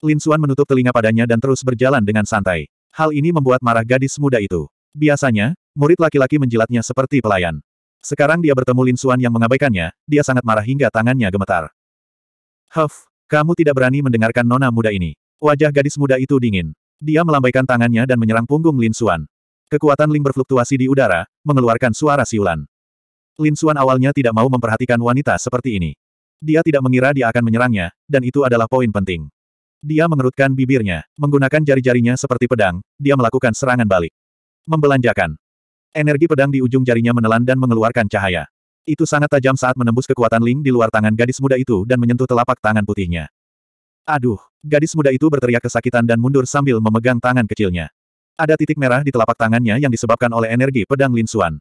Lin Xuan menutup telinga padanya dan terus berjalan dengan santai. Hal ini membuat marah gadis muda itu. Biasanya, murid laki-laki menjilatnya seperti pelayan. Sekarang dia bertemu Lin Suan yang mengabaikannya, dia sangat marah hingga tangannya gemetar. Huff, kamu tidak berani mendengarkan nona muda ini. Wajah gadis muda itu dingin. Dia melambaikan tangannya dan menyerang punggung Lin Suan. Kekuatan Ling berfluktuasi di udara, mengeluarkan suara siulan. Lin Suan awalnya tidak mau memperhatikan wanita seperti ini. Dia tidak mengira dia akan menyerangnya, dan itu adalah poin penting. Dia mengerutkan bibirnya, menggunakan jari-jarinya seperti pedang, dia melakukan serangan balik. Membelanjakan. Energi pedang di ujung jarinya menelan dan mengeluarkan cahaya. Itu sangat tajam saat menembus kekuatan Ling di luar tangan gadis muda itu dan menyentuh telapak tangan putihnya. Aduh, gadis muda itu berteriak kesakitan dan mundur sambil memegang tangan kecilnya. Ada titik merah di telapak tangannya yang disebabkan oleh energi pedang Lin Xuan.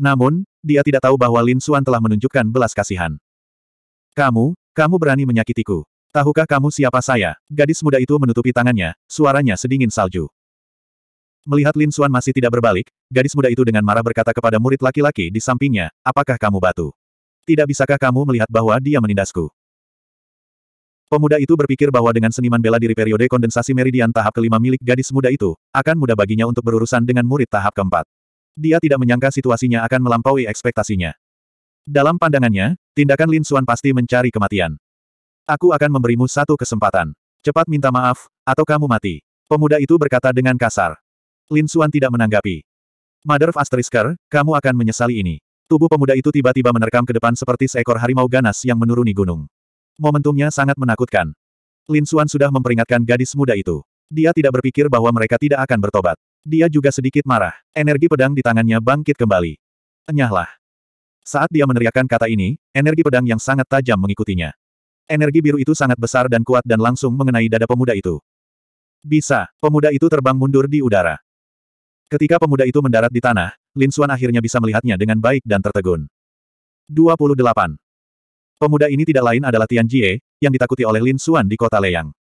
Namun, dia tidak tahu bahwa Lin Xuan telah menunjukkan belas kasihan. Kamu, kamu berani menyakitiku. Tahukah kamu siapa saya? Gadis muda itu menutupi tangannya, suaranya sedingin salju. Melihat Lin Xuan masih tidak berbalik, gadis muda itu dengan marah berkata kepada murid laki-laki di sampingnya, apakah kamu batu? Tidak bisakah kamu melihat bahwa dia menindasku? Pemuda itu berpikir bahwa dengan seniman bela diri periode kondensasi meridian tahap kelima milik gadis muda itu, akan mudah baginya untuk berurusan dengan murid tahap keempat. Dia tidak menyangka situasinya akan melampaui ekspektasinya. Dalam pandangannya, tindakan Lin Xuan pasti mencari kematian. Aku akan memberimu satu kesempatan. Cepat minta maaf, atau kamu mati. Pemuda itu berkata dengan kasar. Lin Suan tidak menanggapi. Mother of Asterisker, kamu akan menyesali ini. Tubuh pemuda itu tiba-tiba menerkam ke depan seperti seekor harimau ganas yang menuruni gunung. Momentumnya sangat menakutkan. Lin Suan sudah memperingatkan gadis muda itu. Dia tidak berpikir bahwa mereka tidak akan bertobat. Dia juga sedikit marah. Energi pedang di tangannya bangkit kembali. Enyahlah. Saat dia meneriakkan kata ini, energi pedang yang sangat tajam mengikutinya. Energi biru itu sangat besar dan kuat dan langsung mengenai dada pemuda itu. Bisa, pemuda itu terbang mundur di udara. Ketika pemuda itu mendarat di tanah, Lin Xuan akhirnya bisa melihatnya dengan baik dan tertegun. 28. Pemuda ini tidak lain adalah Tian Jie, yang ditakuti oleh Lin Xuan di kota Leyang.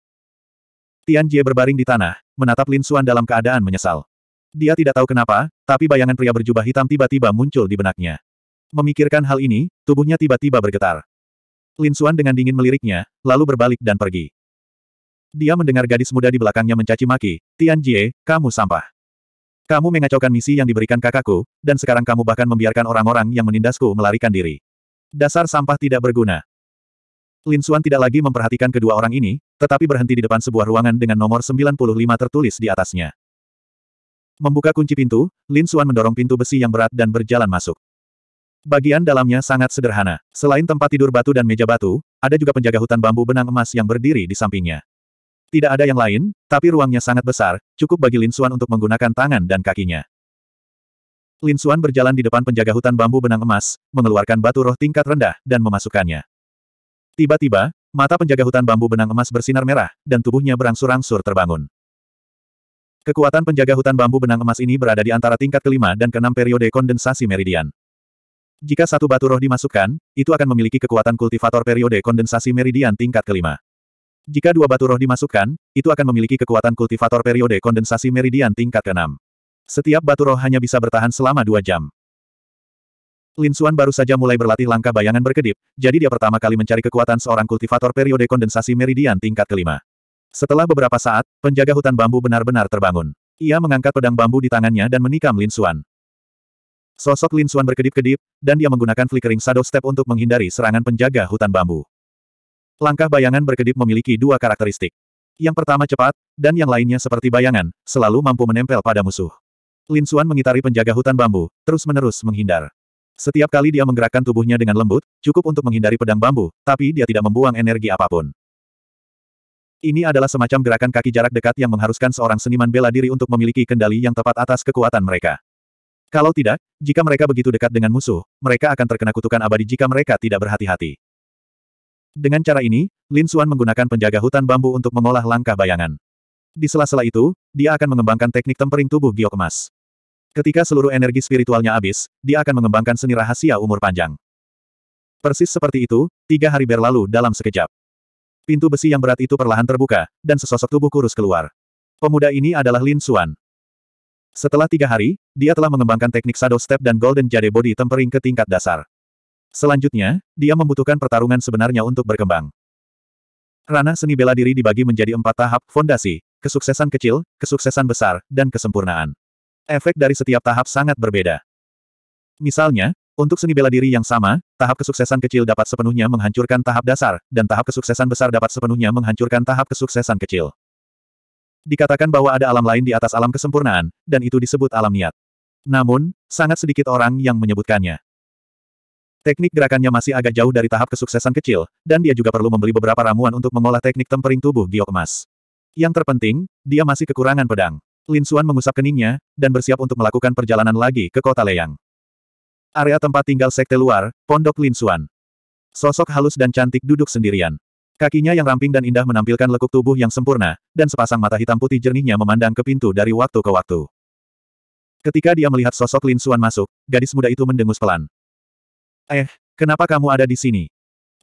Tian Jie berbaring di tanah, menatap Lin Xuan dalam keadaan menyesal. Dia tidak tahu kenapa, tapi bayangan pria berjubah hitam tiba-tiba muncul di benaknya. Memikirkan hal ini, tubuhnya tiba-tiba bergetar. Lin Xuan dengan dingin meliriknya, lalu berbalik dan pergi. Dia mendengar gadis muda di belakangnya mencaci maki, Tian Jie, kamu sampah. Kamu mengacaukan misi yang diberikan kakakku, dan sekarang kamu bahkan membiarkan orang-orang yang menindasku melarikan diri. Dasar sampah tidak berguna. Lin Xuan tidak lagi memperhatikan kedua orang ini, tetapi berhenti di depan sebuah ruangan dengan nomor 95 tertulis di atasnya. Membuka kunci pintu, Lin Xuan mendorong pintu besi yang berat dan berjalan masuk. Bagian dalamnya sangat sederhana. Selain tempat tidur batu dan meja batu, ada juga penjaga hutan bambu benang emas yang berdiri di sampingnya. Tidak ada yang lain, tapi ruangnya sangat besar, cukup bagi Lin Xuan untuk menggunakan tangan dan kakinya. Lin Xuan berjalan di depan penjaga hutan bambu benang emas, mengeluarkan batu roh tingkat rendah, dan memasukkannya. Tiba-tiba, mata penjaga hutan bambu benang emas bersinar merah, dan tubuhnya berangsur-angsur terbangun. Kekuatan penjaga hutan bambu benang emas ini berada di antara tingkat kelima dan keenam periode kondensasi meridian. Jika satu batu roh dimasukkan, itu akan memiliki kekuatan kultivator periode kondensasi meridian tingkat kelima. Jika dua batu roh dimasukkan, itu akan memiliki kekuatan kultivator periode kondensasi meridian tingkat ke-6. Setiap batu roh hanya bisa bertahan selama dua jam. Lin Xuan baru saja mulai berlatih langkah bayangan berkedip, jadi dia pertama kali mencari kekuatan seorang kultivator periode kondensasi meridian tingkat kelima. Setelah beberapa saat, penjaga hutan bambu benar-benar terbangun. Ia mengangkat pedang bambu di tangannya dan menikam Lin Xuan. Sosok Lin Xuan berkedip-kedip, dan dia menggunakan flickering shadow step untuk menghindari serangan penjaga hutan bambu. Langkah bayangan berkedip memiliki dua karakteristik. Yang pertama cepat, dan yang lainnya seperti bayangan, selalu mampu menempel pada musuh. Lin Xuan mengitari penjaga hutan bambu, terus-menerus menghindar. Setiap kali dia menggerakkan tubuhnya dengan lembut, cukup untuk menghindari pedang bambu, tapi dia tidak membuang energi apapun. Ini adalah semacam gerakan kaki jarak dekat yang mengharuskan seorang seniman bela diri untuk memiliki kendali yang tepat atas kekuatan mereka. Kalau tidak, jika mereka begitu dekat dengan musuh, mereka akan terkena kutukan abadi jika mereka tidak berhati-hati. Dengan cara ini, Lin Xuan menggunakan penjaga hutan bambu untuk mengolah langkah bayangan. Di sela-sela itu, dia akan mengembangkan teknik tempering tubuh giok emas. Ketika seluruh energi spiritualnya habis, dia akan mengembangkan seni rahasia umur panjang. Persis seperti itu, tiga hari berlalu dalam sekejap. Pintu besi yang berat itu perlahan terbuka, dan sesosok tubuh kurus keluar. Pemuda ini adalah Lin Xuan. Setelah tiga hari, dia telah mengembangkan teknik Shadow Step dan Golden Jade Body Tempering ke tingkat dasar. Selanjutnya, dia membutuhkan pertarungan sebenarnya untuk berkembang. Rana seni bela diri dibagi menjadi empat tahap fondasi, kesuksesan kecil, kesuksesan besar, dan kesempurnaan. Efek dari setiap tahap sangat berbeda. Misalnya, untuk seni bela diri yang sama, tahap kesuksesan kecil dapat sepenuhnya menghancurkan tahap dasar, dan tahap kesuksesan besar dapat sepenuhnya menghancurkan tahap kesuksesan kecil. Dikatakan bahwa ada alam lain di atas alam kesempurnaan, dan itu disebut alam niat. Namun, sangat sedikit orang yang menyebutkannya. Teknik gerakannya masih agak jauh dari tahap kesuksesan kecil, dan dia juga perlu membeli beberapa ramuan untuk mengolah teknik tempering tubuh giok emas. Yang terpenting, dia masih kekurangan pedang. Lin Xuan mengusap keningnya, dan bersiap untuk melakukan perjalanan lagi ke kota Leyang. Area tempat tinggal sekte luar, Pondok Lin Xuan. Sosok halus dan cantik duduk sendirian. Kakinya yang ramping dan indah menampilkan lekuk tubuh yang sempurna, dan sepasang mata hitam putih jernihnya memandang ke pintu dari waktu ke waktu. Ketika dia melihat sosok Lin Xuan masuk, gadis muda itu mendengus pelan. Eh, kenapa kamu ada di sini?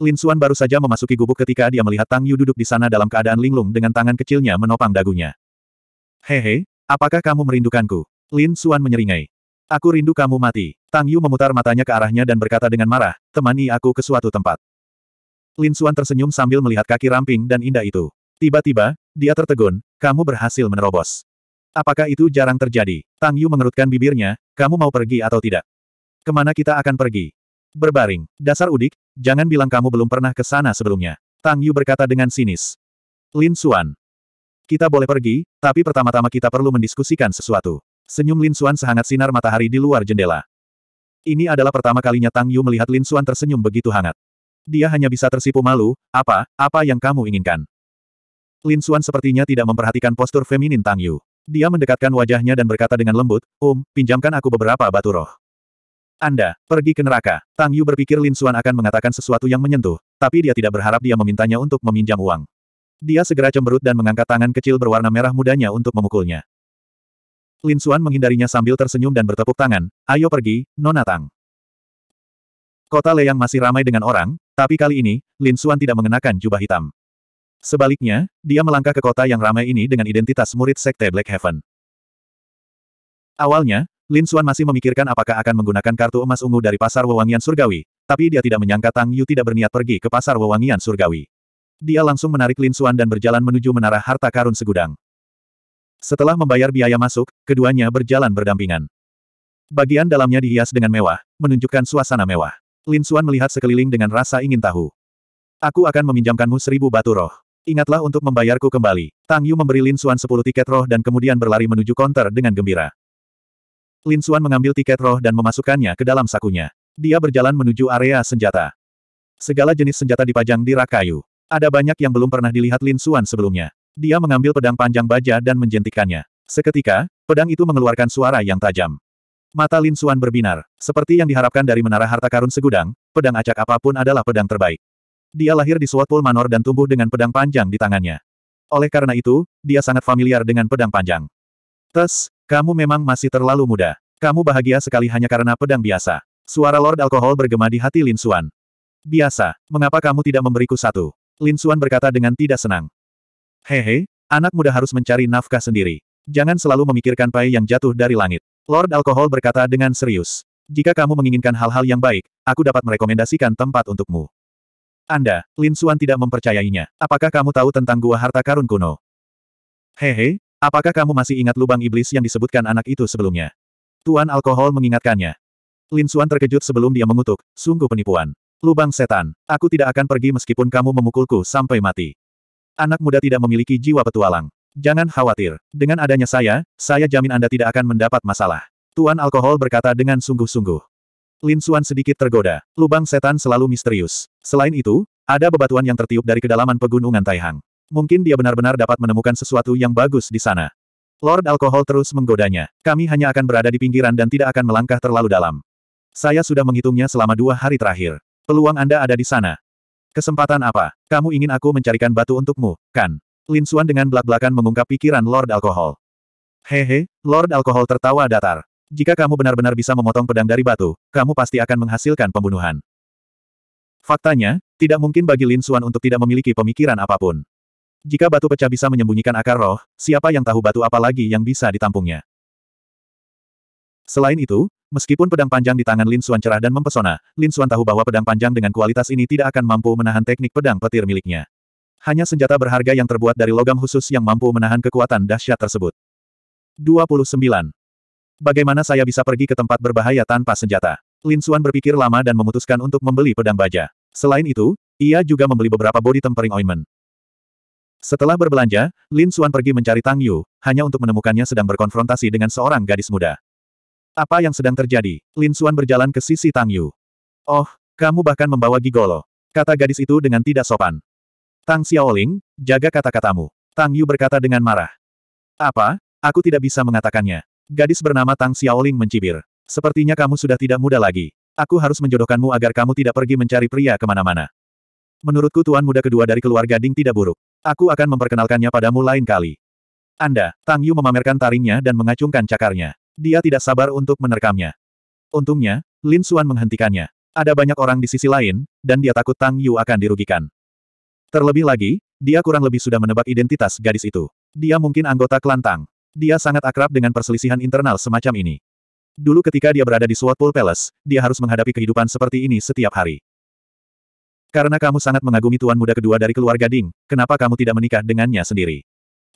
Lin Xuan baru saja memasuki gubuk ketika dia melihat Tang Yu duduk di sana dalam keadaan linglung dengan tangan kecilnya menopang dagunya. Hehe, apakah kamu merindukanku? Lin Xuan menyeringai. Aku rindu kamu mati. Tang Yu memutar matanya ke arahnya dan berkata dengan marah, temani aku ke suatu tempat. Lin Xuan tersenyum sambil melihat kaki ramping dan indah itu. Tiba-tiba, dia tertegun, kamu berhasil menerobos. Apakah itu jarang terjadi? Tang Yu mengerutkan bibirnya, kamu mau pergi atau tidak? Kemana kita akan pergi? Berbaring. Dasar udik, jangan bilang kamu belum pernah ke sana sebelumnya. Tang Yu berkata dengan sinis. Lin Xuan. Kita boleh pergi, tapi pertama-tama kita perlu mendiskusikan sesuatu. Senyum Lin Xuan sehangat sinar matahari di luar jendela. Ini adalah pertama kalinya Tang Yu melihat Lin Xuan tersenyum begitu hangat. Dia hanya bisa tersipu malu, apa, apa yang kamu inginkan. Lin Xuan sepertinya tidak memperhatikan postur feminin Tang Yu. Dia mendekatkan wajahnya dan berkata dengan lembut, Um, pinjamkan aku beberapa batu roh. Anda, pergi ke neraka. Tang Yu berpikir Lin Xuan akan mengatakan sesuatu yang menyentuh, tapi dia tidak berharap dia memintanya untuk meminjam uang. Dia segera cemberut dan mengangkat tangan kecil berwarna merah mudanya untuk memukulnya. Lin Xuan menghindarinya sambil tersenyum dan bertepuk tangan, ayo pergi, Nona Tang. Kota Leyang masih ramai dengan orang, tapi kali ini, Lin Xuan tidak mengenakan jubah hitam. Sebaliknya, dia melangkah ke kota yang ramai ini dengan identitas murid Sekte Black Heaven. Awalnya, Lin Xuan masih memikirkan apakah akan menggunakan kartu emas ungu dari pasar wewangian surgawi, tapi dia tidak menyangka Tang Yu tidak berniat pergi ke pasar wewangian surgawi. Dia langsung menarik Lin Xuan dan berjalan menuju menara harta karun segudang. Setelah membayar biaya masuk, keduanya berjalan berdampingan. Bagian dalamnya dihias dengan mewah, menunjukkan suasana mewah. Lin Xuan melihat sekeliling dengan rasa ingin tahu. Aku akan meminjamkanmu seribu batu roh. Ingatlah untuk membayarku kembali. Tang Yu memberi Lin Xuan sepuluh tiket roh dan kemudian berlari menuju konter dengan gembira. Lin Suan mengambil tiket roh dan memasukkannya ke dalam sakunya. Dia berjalan menuju area senjata. Segala jenis senjata dipajang di rak kayu. Ada banyak yang belum pernah dilihat Lin Suan sebelumnya. Dia mengambil pedang panjang baja dan menjentikannya. Seketika, pedang itu mengeluarkan suara yang tajam. Mata Lin Suan berbinar. Seperti yang diharapkan dari menara harta karun segudang, pedang acak apapun adalah pedang terbaik. Dia lahir di Swatpul Manor dan tumbuh dengan pedang panjang di tangannya. Oleh karena itu, dia sangat familiar dengan pedang panjang. Tes, kamu memang masih terlalu muda. Kamu bahagia sekali hanya karena pedang biasa. Suara Lord Alkohol bergema di hati Lin Suan. Biasa, mengapa kamu tidak memberiku satu? Lin Suan berkata dengan tidak senang. Hehe, anak muda harus mencari nafkah sendiri. Jangan selalu memikirkan pai yang jatuh dari langit. Lord Alkohol berkata dengan serius. Jika kamu menginginkan hal-hal yang baik, aku dapat merekomendasikan tempat untukmu. Anda, Lin Suan tidak mempercayainya. Apakah kamu tahu tentang gua harta karun kuno? Hehe, Apakah kamu masih ingat lubang iblis yang disebutkan anak itu sebelumnya? Tuan Alkohol mengingatkannya. Lin Suan terkejut sebelum dia mengutuk, sungguh penipuan. Lubang setan, aku tidak akan pergi meskipun kamu memukulku sampai mati. Anak muda tidak memiliki jiwa petualang. Jangan khawatir, dengan adanya saya, saya jamin Anda tidak akan mendapat masalah. Tuan Alkohol berkata dengan sungguh-sungguh. Lin Suan sedikit tergoda, lubang setan selalu misterius. Selain itu, ada bebatuan yang tertiup dari kedalaman pegunungan Taihang. Mungkin dia benar-benar dapat menemukan sesuatu yang bagus di sana. Lord Alkohol terus menggodanya. Kami hanya akan berada di pinggiran dan tidak akan melangkah terlalu dalam. Saya sudah menghitungnya selama dua hari terakhir. Peluang Anda ada di sana. Kesempatan apa? Kamu ingin aku mencarikan batu untukmu, kan? Lin Xuan dengan belak-belakan mengungkap pikiran Lord Alkohol. Hehe, Lord Alkohol tertawa datar. Jika kamu benar-benar bisa memotong pedang dari batu, kamu pasti akan menghasilkan pembunuhan. Faktanya, tidak mungkin bagi Lin Xuan untuk tidak memiliki pemikiran apapun. Jika batu pecah bisa menyembunyikan akar roh, siapa yang tahu batu apa lagi yang bisa ditampungnya? Selain itu, meskipun pedang panjang di tangan Lin Xuan cerah dan mempesona, Lin Xuan tahu bahwa pedang panjang dengan kualitas ini tidak akan mampu menahan teknik pedang petir miliknya. Hanya senjata berharga yang terbuat dari logam khusus yang mampu menahan kekuatan dahsyat tersebut. 29. Bagaimana saya bisa pergi ke tempat berbahaya tanpa senjata? Lin Xuan berpikir lama dan memutuskan untuk membeli pedang baja. Selain itu, ia juga membeli beberapa body tempering ointment. Setelah berbelanja, Lin Xuan pergi mencari Tang Yu, hanya untuk menemukannya sedang berkonfrontasi dengan seorang gadis muda. Apa yang sedang terjadi? Lin Xuan berjalan ke sisi Tang Yu. Oh, kamu bahkan membawa gigolo. Kata gadis itu dengan tidak sopan. Tang Xiaoling, jaga kata-katamu. Tang Yu berkata dengan marah. Apa? Aku tidak bisa mengatakannya. Gadis bernama Tang Xiaoling mencibir. Sepertinya kamu sudah tidak muda lagi. Aku harus menjodohkanmu agar kamu tidak pergi mencari pria kemana-mana. Menurutku tuan muda kedua dari keluarga Ding tidak buruk. Aku akan memperkenalkannya padamu lain kali. Anda, Tang Yu memamerkan taringnya dan mengacungkan cakarnya. Dia tidak sabar untuk menerkamnya. Untungnya, Lin Xuan menghentikannya. Ada banyak orang di sisi lain, dan dia takut Tang Yu akan dirugikan. Terlebih lagi, dia kurang lebih sudah menebak identitas gadis itu. Dia mungkin anggota klan Tang. Dia sangat akrab dengan perselisihan internal semacam ini. Dulu ketika dia berada di Swatpool Pool Palace, dia harus menghadapi kehidupan seperti ini setiap hari. Karena kamu sangat mengagumi tuan muda kedua dari keluarga Ding, kenapa kamu tidak menikah dengannya sendiri?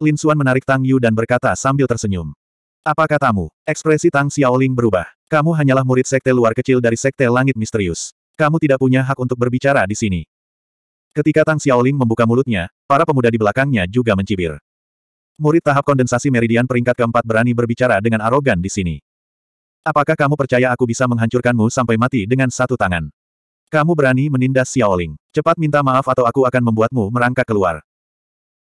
Lin Xuan menarik Tang Yu dan berkata sambil tersenyum. Apa katamu? Ekspresi Tang Xiaoling berubah. Kamu hanyalah murid sekte luar kecil dari sekte langit misterius. Kamu tidak punya hak untuk berbicara di sini. Ketika Tang Xiaoling membuka mulutnya, para pemuda di belakangnya juga mencibir. Murid tahap kondensasi meridian peringkat keempat berani berbicara dengan arogan di sini. Apakah kamu percaya aku bisa menghancurkanmu sampai mati dengan satu tangan? Kamu berani menindas Xiaoling. Cepat minta maaf atau aku akan membuatmu merangkak keluar.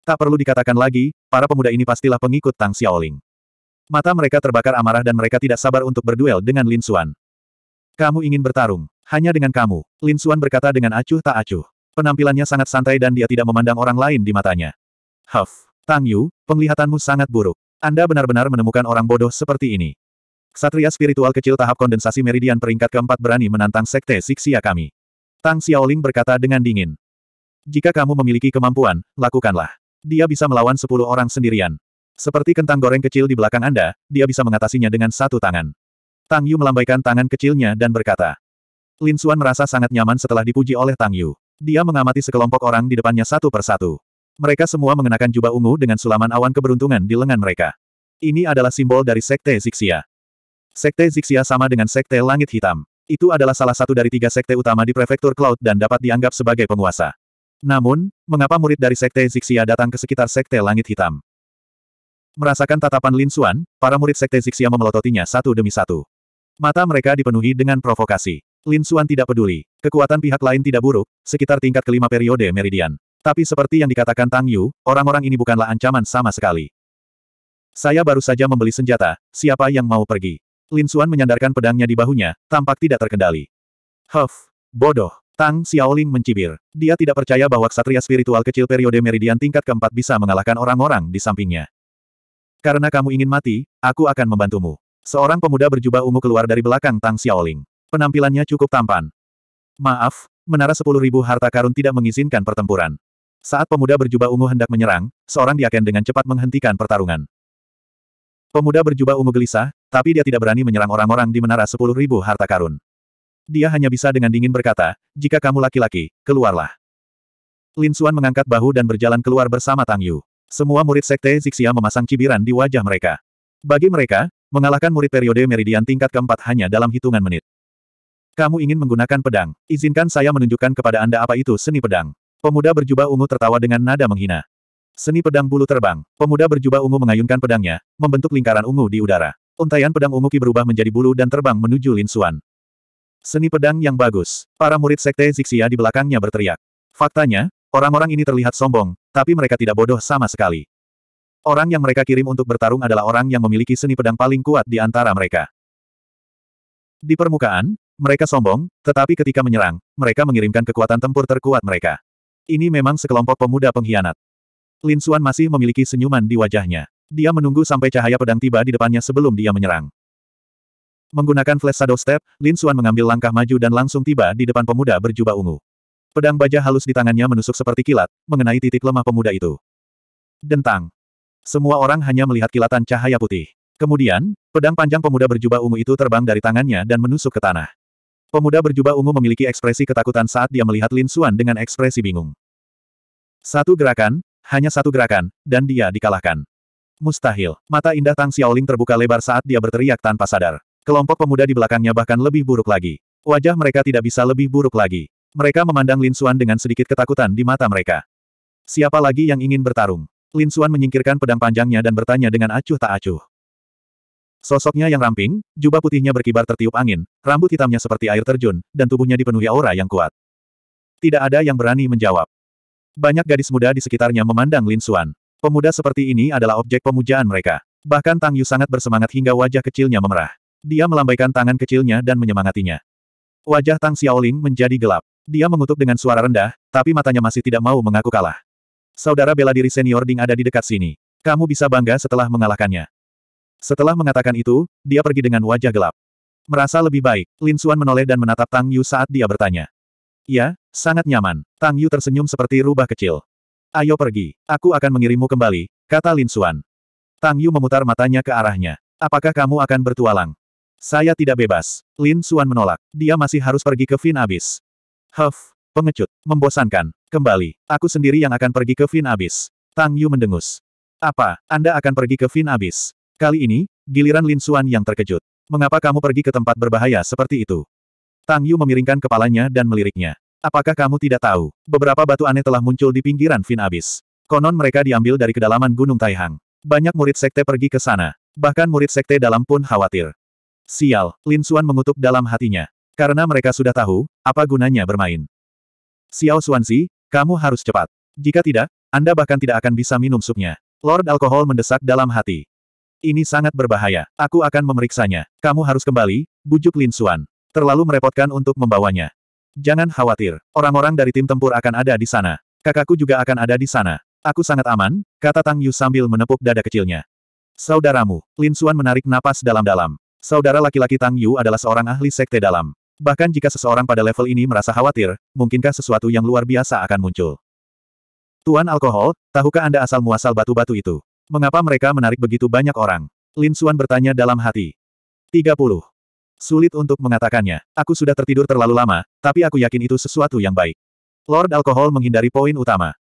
Tak perlu dikatakan lagi, para pemuda ini pastilah pengikut Tang Xiaoling. Mata mereka terbakar amarah dan mereka tidak sabar untuk berduel dengan Lin Xuan. Kamu ingin bertarung, hanya dengan kamu, Lin Xuan berkata dengan acuh tak acuh. Penampilannya sangat santai dan dia tidak memandang orang lain di matanya. Huff, Tang Yu, penglihatanmu sangat buruk. Anda benar-benar menemukan orang bodoh seperti ini. Satria spiritual kecil tahap kondensasi meridian peringkat keempat berani menantang sekte Siksia kami. Tang Xiaoling berkata dengan dingin. Jika kamu memiliki kemampuan, lakukanlah. Dia bisa melawan sepuluh orang sendirian. Seperti kentang goreng kecil di belakang Anda, dia bisa mengatasinya dengan satu tangan. Tang Yu melambaikan tangan kecilnya dan berkata. Lin Xuan merasa sangat nyaman setelah dipuji oleh Tang Yu. Dia mengamati sekelompok orang di depannya satu persatu. Mereka semua mengenakan jubah ungu dengan sulaman awan keberuntungan di lengan mereka. Ini adalah simbol dari Sekte Zixia. Sekte Zixia sama dengan Sekte Langit Hitam. Itu adalah salah satu dari tiga sekte utama di Prefektur Cloud dan dapat dianggap sebagai penguasa. Namun, mengapa murid dari Sekte Zixia datang ke sekitar Sekte Langit Hitam? Merasakan tatapan Lin Xuan, para murid Sekte Zixia memelototinya satu demi satu. Mata mereka dipenuhi dengan provokasi. Lin Xuan tidak peduli. Kekuatan pihak lain tidak buruk, sekitar tingkat kelima periode Meridian. Tapi seperti yang dikatakan Tang Yu, orang-orang ini bukanlah ancaman sama sekali. Saya baru saja membeli senjata, siapa yang mau pergi? Lin Xuan menyandarkan pedangnya di bahunya, tampak tidak terkendali. Huff! Bodoh! Tang Xiaoling mencibir. Dia tidak percaya bahwa ksatria spiritual kecil periode meridian tingkat keempat bisa mengalahkan orang-orang di sampingnya. Karena kamu ingin mati, aku akan membantumu. Seorang pemuda berjubah ungu keluar dari belakang Tang Xiaoling. Penampilannya cukup tampan. Maaf, menara sepuluh ribu harta karun tidak mengizinkan pertempuran. Saat pemuda berjubah ungu hendak menyerang, seorang diaken dengan cepat menghentikan pertarungan. Pemuda berjubah ungu gelisah, tapi dia tidak berani menyerang orang-orang di menara sepuluh ribu harta karun. Dia hanya bisa dengan dingin berkata, jika kamu laki-laki, keluarlah. Lin Suan mengangkat bahu dan berjalan keluar bersama Tang Yu. Semua murid sekte Zixia memasang cibiran di wajah mereka. Bagi mereka, mengalahkan murid periode meridian tingkat keempat hanya dalam hitungan menit. Kamu ingin menggunakan pedang, izinkan saya menunjukkan kepada Anda apa itu seni pedang. Pemuda berjubah ungu tertawa dengan nada menghina. Seni pedang bulu terbang. Pemuda berjubah ungu mengayunkan pedangnya, membentuk lingkaran ungu di udara. Untaian pedang ungu ki berubah menjadi bulu dan terbang menuju Lin Xuan. Seni pedang yang bagus. Para murid sekte Zixia di belakangnya berteriak. Faktanya, orang-orang ini terlihat sombong, tapi mereka tidak bodoh sama sekali. Orang yang mereka kirim untuk bertarung adalah orang yang memiliki seni pedang paling kuat di antara mereka. Di permukaan, mereka sombong, tetapi ketika menyerang, mereka mengirimkan kekuatan tempur terkuat mereka. Ini memang sekelompok pemuda pengkhianat. Lin Xuan masih memiliki senyuman di wajahnya. Dia menunggu sampai cahaya pedang tiba di depannya sebelum dia menyerang. Menggunakan flash shadow step, Lin Xuan mengambil langkah maju dan langsung tiba di depan pemuda berjubah ungu. Pedang baja halus di tangannya menusuk seperti kilat, mengenai titik lemah pemuda itu. Dentang. Semua orang hanya melihat kilatan cahaya putih. Kemudian, pedang panjang pemuda berjubah ungu itu terbang dari tangannya dan menusuk ke tanah. Pemuda berjubah ungu memiliki ekspresi ketakutan saat dia melihat Lin Xuan dengan ekspresi bingung. Satu gerakan, hanya satu gerakan, dan dia dikalahkan. Mustahil. Mata indah Tang Xiaoling terbuka lebar saat dia berteriak tanpa sadar. Kelompok pemuda di belakangnya bahkan lebih buruk lagi. Wajah mereka tidak bisa lebih buruk lagi. Mereka memandang Lin Xuan dengan sedikit ketakutan di mata mereka. Siapa lagi yang ingin bertarung? Lin Xuan menyingkirkan pedang panjangnya dan bertanya dengan acuh tak acuh. Sosoknya yang ramping, jubah putihnya berkibar tertiup angin, rambut hitamnya seperti air terjun, dan tubuhnya dipenuhi aura yang kuat. Tidak ada yang berani menjawab. Banyak gadis muda di sekitarnya memandang Lin Suan. Pemuda seperti ini adalah objek pemujaan mereka. Bahkan Tang Yu sangat bersemangat hingga wajah kecilnya memerah. Dia melambaikan tangan kecilnya dan menyemangatinya. Wajah Tang Xiaoling menjadi gelap. Dia mengutuk dengan suara rendah, tapi matanya masih tidak mau mengaku kalah. Saudara bela diri senior Ding ada di dekat sini. Kamu bisa bangga setelah mengalahkannya. Setelah mengatakan itu, dia pergi dengan wajah gelap. Merasa lebih baik, Lin Xuan menoleh dan menatap Tang Yu saat dia bertanya. Ya, sangat nyaman. Tang Yu tersenyum seperti rubah kecil. Ayo pergi, aku akan mengirimmu kembali, kata Lin Xuan. Tang Yu memutar matanya ke arahnya. Apakah kamu akan bertualang? Saya tidak bebas. Lin Xuan menolak. Dia masih harus pergi ke Fin Abis. Huff, pengecut, membosankan. Kembali, aku sendiri yang akan pergi ke Fin Abis. Tang Yu mendengus. Apa, Anda akan pergi ke Fin Abis? Kali ini, giliran Lin Xuan yang terkejut. Mengapa kamu pergi ke tempat berbahaya seperti itu? Tang Yu memiringkan kepalanya dan meliriknya. Apakah kamu tidak tahu? Beberapa batu aneh telah muncul di pinggiran Fin Abis. Konon mereka diambil dari kedalaman Gunung Taihang. Banyak murid sekte pergi ke sana. Bahkan murid sekte dalam pun khawatir. Sial, Lin Xuan mengutuk dalam hatinya. Karena mereka sudah tahu, apa gunanya bermain. Xiao Xuanzi, kamu harus cepat. Jika tidak, Anda bahkan tidak akan bisa minum supnya. Lord Alkohol mendesak dalam hati. Ini sangat berbahaya. Aku akan memeriksanya. Kamu harus kembali, bujuk Lin Xuan. Terlalu merepotkan untuk membawanya. Jangan khawatir, orang-orang dari tim tempur akan ada di sana. Kakakku juga akan ada di sana. Aku sangat aman, kata Tang Yu sambil menepuk dada kecilnya. Saudaramu, Lin Xuan menarik napas dalam-dalam. Saudara laki-laki Tang Yu adalah seorang ahli sekte dalam. Bahkan jika seseorang pada level ini merasa khawatir, mungkinkah sesuatu yang luar biasa akan muncul? Tuan alkohol, tahukah Anda asal-muasal batu-batu itu? Mengapa mereka menarik begitu banyak orang? Lin Xuan bertanya dalam hati. 30. Sulit untuk mengatakannya. Aku sudah tertidur terlalu lama, tapi aku yakin itu sesuatu yang baik. Lord Alkohol menghindari poin utama.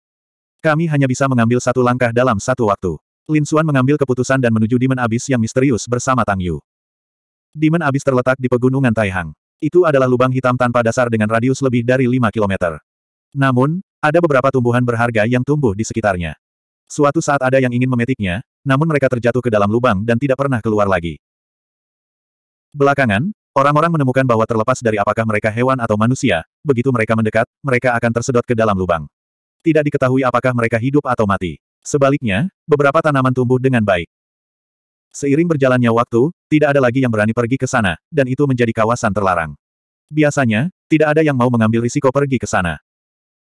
Kami hanya bisa mengambil satu langkah dalam satu waktu. Lin Xuan mengambil keputusan dan menuju Demon Abyss yang misterius bersama Tang Yu. Demon Abyss terletak di pegunungan Taihang. Itu adalah lubang hitam tanpa dasar dengan radius lebih dari 5 kilometer. Namun, ada beberapa tumbuhan berharga yang tumbuh di sekitarnya. Suatu saat ada yang ingin memetiknya, namun mereka terjatuh ke dalam lubang dan tidak pernah keluar lagi. Belakangan, orang-orang menemukan bahwa terlepas dari apakah mereka hewan atau manusia, begitu mereka mendekat, mereka akan tersedot ke dalam lubang. Tidak diketahui apakah mereka hidup atau mati. Sebaliknya, beberapa tanaman tumbuh dengan baik. Seiring berjalannya waktu, tidak ada lagi yang berani pergi ke sana, dan itu menjadi kawasan terlarang. Biasanya, tidak ada yang mau mengambil risiko pergi ke sana.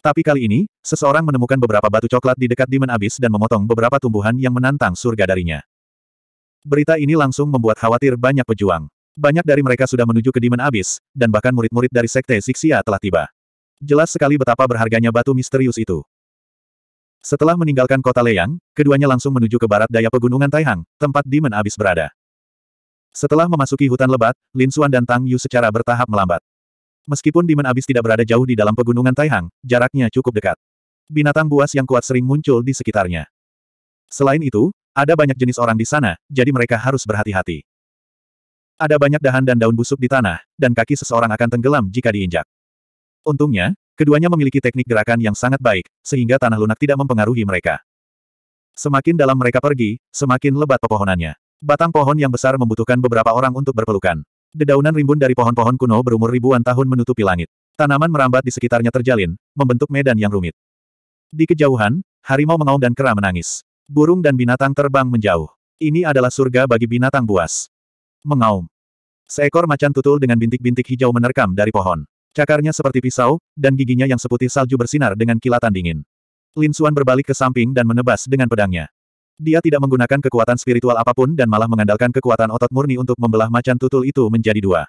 Tapi kali ini, seseorang menemukan beberapa batu coklat di dekat dimen abis dan memotong beberapa tumbuhan yang menantang surga darinya. Berita ini langsung membuat khawatir banyak pejuang. Banyak dari mereka sudah menuju ke Demon Abyss, dan bahkan murid-murid dari Sekte Siksia telah tiba. Jelas sekali betapa berharganya batu misterius itu. Setelah meninggalkan kota Leyang, keduanya langsung menuju ke barat daya pegunungan Taihang, tempat Demon Abyss berada. Setelah memasuki hutan lebat, Lin Xuan dan Tang Yu secara bertahap melambat. Meskipun Demon Abyss tidak berada jauh di dalam pegunungan Taihang, jaraknya cukup dekat. Binatang buas yang kuat sering muncul di sekitarnya. Selain itu, ada banyak jenis orang di sana, jadi mereka harus berhati-hati. Ada banyak dahan dan daun busuk di tanah, dan kaki seseorang akan tenggelam jika diinjak. Untungnya, keduanya memiliki teknik gerakan yang sangat baik, sehingga tanah lunak tidak mempengaruhi mereka. Semakin dalam mereka pergi, semakin lebat pepohonannya. Batang pohon yang besar membutuhkan beberapa orang untuk berpelukan. Dedaunan rimbun dari pohon-pohon kuno berumur ribuan tahun menutupi langit. Tanaman merambat di sekitarnya terjalin, membentuk medan yang rumit. Di kejauhan, harimau mengaum dan kera menangis. Burung dan binatang terbang menjauh. Ini adalah surga bagi binatang buas. Mengaum. Seekor macan tutul dengan bintik-bintik hijau menerkam dari pohon. Cakarnya seperti pisau, dan giginya yang seputih salju bersinar dengan kilatan dingin. Lin Xuan berbalik ke samping dan menebas dengan pedangnya. Dia tidak menggunakan kekuatan spiritual apapun dan malah mengandalkan kekuatan otot murni untuk membelah macan tutul itu menjadi dua.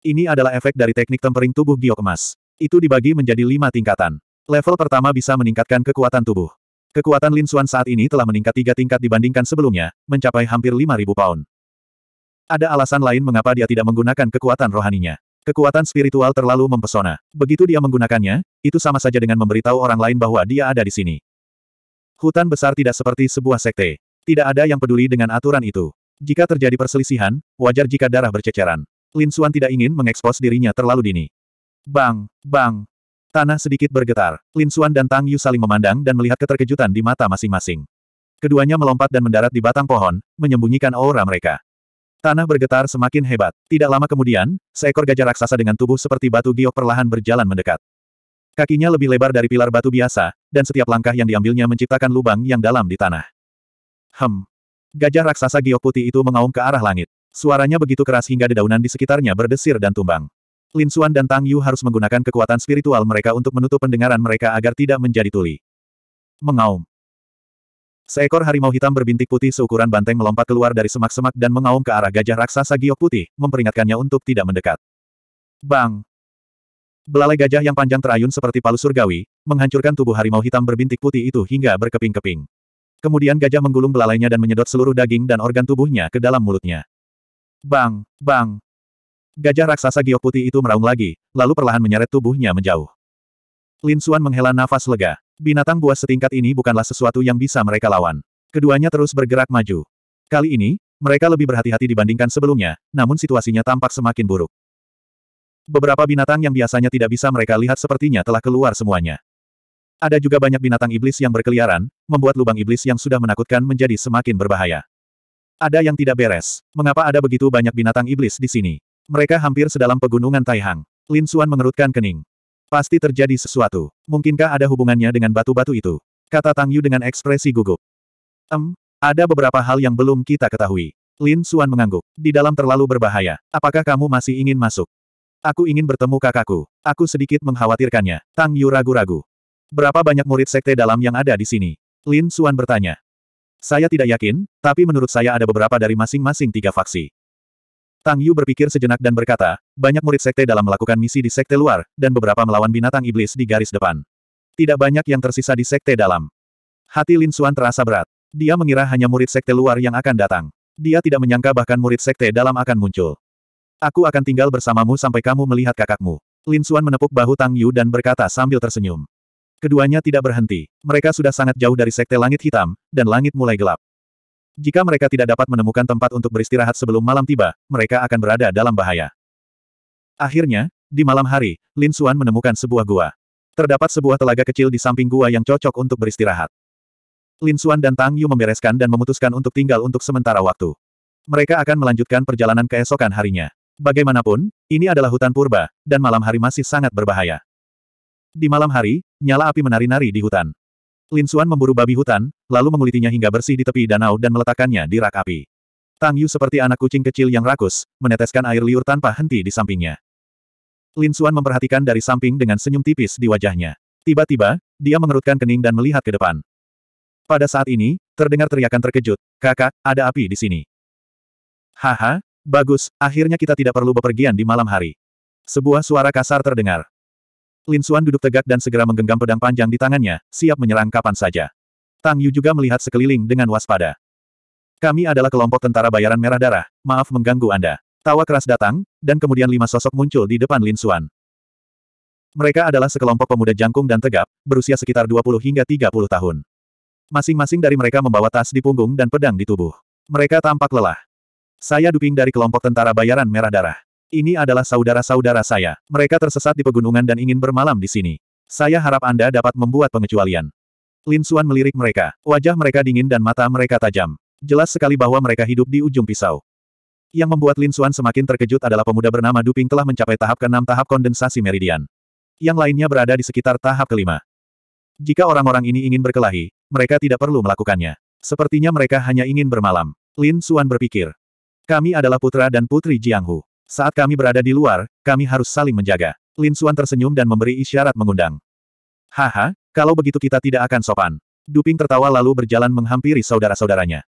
Ini adalah efek dari teknik tempering tubuh giok emas. Itu dibagi menjadi lima tingkatan. Level pertama bisa meningkatkan kekuatan tubuh. Kekuatan Lin Xuan saat ini telah meningkat tiga tingkat dibandingkan sebelumnya, mencapai hampir 5.000 pound. Ada alasan lain mengapa dia tidak menggunakan kekuatan rohaninya. Kekuatan spiritual terlalu mempesona. Begitu dia menggunakannya, itu sama saja dengan memberitahu orang lain bahwa dia ada di sini. Hutan besar tidak seperti sebuah sekte. Tidak ada yang peduli dengan aturan itu. Jika terjadi perselisihan, wajar jika darah berceceran. Lin Xuan tidak ingin mengekspos dirinya terlalu dini. Bang, bang. Tanah sedikit bergetar. Lin Xuan dan Tang Yu saling memandang dan melihat keterkejutan di mata masing-masing. Keduanya melompat dan mendarat di batang pohon, menyembunyikan aura mereka. Tanah bergetar semakin hebat. Tidak lama kemudian, seekor gajah raksasa dengan tubuh seperti batu giok perlahan berjalan mendekat. Kakinya lebih lebar dari pilar batu biasa, dan setiap langkah yang diambilnya menciptakan lubang yang dalam di tanah. Hem. Gajah raksasa giok putih itu mengaum ke arah langit. Suaranya begitu keras hingga dedaunan di sekitarnya berdesir dan tumbang. Lin Xuan dan Tang Yu harus menggunakan kekuatan spiritual mereka untuk menutup pendengaran mereka agar tidak menjadi tuli. Mengaum. Seekor harimau hitam berbintik putih seukuran banteng melompat keluar dari semak-semak dan mengaum ke arah gajah raksasa giok putih, memperingatkannya untuk tidak mendekat. Bang! Belalai gajah yang panjang terayun seperti palu surgawi, menghancurkan tubuh harimau hitam berbintik putih itu hingga berkeping-keping. Kemudian gajah menggulung belalainya dan menyedot seluruh daging dan organ tubuhnya ke dalam mulutnya. Bang! Bang! Gajah raksasa giok putih itu meraung lagi, lalu perlahan menyeret tubuhnya menjauh. Lin Suan menghela nafas lega. Binatang buas setingkat ini bukanlah sesuatu yang bisa mereka lawan. Keduanya terus bergerak maju. Kali ini, mereka lebih berhati-hati dibandingkan sebelumnya, namun situasinya tampak semakin buruk. Beberapa binatang yang biasanya tidak bisa mereka lihat sepertinya telah keluar semuanya. Ada juga banyak binatang iblis yang berkeliaran, membuat lubang iblis yang sudah menakutkan menjadi semakin berbahaya. Ada yang tidak beres. Mengapa ada begitu banyak binatang iblis di sini? Mereka hampir sedalam pegunungan Taihang. Lin Xuan mengerutkan kening. Pasti terjadi sesuatu. Mungkinkah ada hubungannya dengan batu-batu itu? Kata Tang Yu dengan ekspresi gugup. Em, ada beberapa hal yang belum kita ketahui. Lin Suan mengangguk. Di dalam terlalu berbahaya. Apakah kamu masih ingin masuk? Aku ingin bertemu kakakku. Aku sedikit mengkhawatirkannya. Tang Yu ragu-ragu. Berapa banyak murid sekte dalam yang ada di sini? Lin Suan bertanya. Saya tidak yakin, tapi menurut saya ada beberapa dari masing-masing tiga faksi. Tang Yu berpikir sejenak dan berkata, banyak murid sekte dalam melakukan misi di sekte luar, dan beberapa melawan binatang iblis di garis depan. Tidak banyak yang tersisa di sekte dalam. Hati Lin Xuan terasa berat. Dia mengira hanya murid sekte luar yang akan datang. Dia tidak menyangka bahkan murid sekte dalam akan muncul. Aku akan tinggal bersamamu sampai kamu melihat kakakmu. Lin Xuan menepuk bahu Tang Yu dan berkata sambil tersenyum. Keduanya tidak berhenti. Mereka sudah sangat jauh dari sekte langit hitam, dan langit mulai gelap. Jika mereka tidak dapat menemukan tempat untuk beristirahat sebelum malam tiba, mereka akan berada dalam bahaya. Akhirnya, di malam hari, Lin Xuan menemukan sebuah gua. Terdapat sebuah telaga kecil di samping gua yang cocok untuk beristirahat. Lin Xuan dan Tang Yu membereskan dan memutuskan untuk tinggal untuk sementara waktu. Mereka akan melanjutkan perjalanan keesokan harinya. Bagaimanapun, ini adalah hutan purba, dan malam hari masih sangat berbahaya. Di malam hari, nyala api menari-nari di hutan. Lin Xuan memburu babi hutan, lalu mengulitinya hingga bersih di tepi danau dan meletakkannya di rak api. Tang Yu seperti anak kucing kecil yang rakus, meneteskan air liur tanpa henti di sampingnya. Lin Xuan memperhatikan dari samping dengan senyum tipis di wajahnya. Tiba-tiba, dia mengerutkan kening dan melihat ke depan. Pada saat ini, terdengar teriakan terkejut, kakak, ada api di sini. Haha, bagus, akhirnya kita tidak perlu bepergian di malam hari. Sebuah suara kasar terdengar. Lin Xuan duduk tegak dan segera menggenggam pedang panjang di tangannya, siap menyerang kapan saja. Tang Yu juga melihat sekeliling dengan waspada. Kami adalah kelompok tentara bayaran merah darah, maaf mengganggu Anda. Tawa keras datang, dan kemudian lima sosok muncul di depan Lin Xuan. Mereka adalah sekelompok pemuda jangkung dan tegap, berusia sekitar 20 hingga 30 tahun. Masing-masing dari mereka membawa tas di punggung dan pedang di tubuh. Mereka tampak lelah. Saya Duping dari kelompok tentara bayaran merah darah. Ini adalah saudara-saudara saya. Mereka tersesat di pegunungan dan ingin bermalam di sini. Saya harap Anda dapat membuat pengecualian. Lin Xuan melirik mereka. Wajah mereka dingin dan mata mereka tajam. Jelas sekali bahwa mereka hidup di ujung pisau. Yang membuat Lin Xuan semakin terkejut adalah pemuda bernama Duping telah mencapai tahap ke-6 tahap kondensasi meridian. Yang lainnya berada di sekitar tahap kelima. Jika orang-orang ini ingin berkelahi, mereka tidak perlu melakukannya. Sepertinya mereka hanya ingin bermalam. Lin Xuan berpikir. Kami adalah putra dan putri Jianghu. Saat kami berada di luar, kami harus saling menjaga. Lin Suan tersenyum dan memberi isyarat mengundang. Haha, kalau begitu kita tidak akan sopan. Duping tertawa lalu berjalan menghampiri saudara-saudaranya.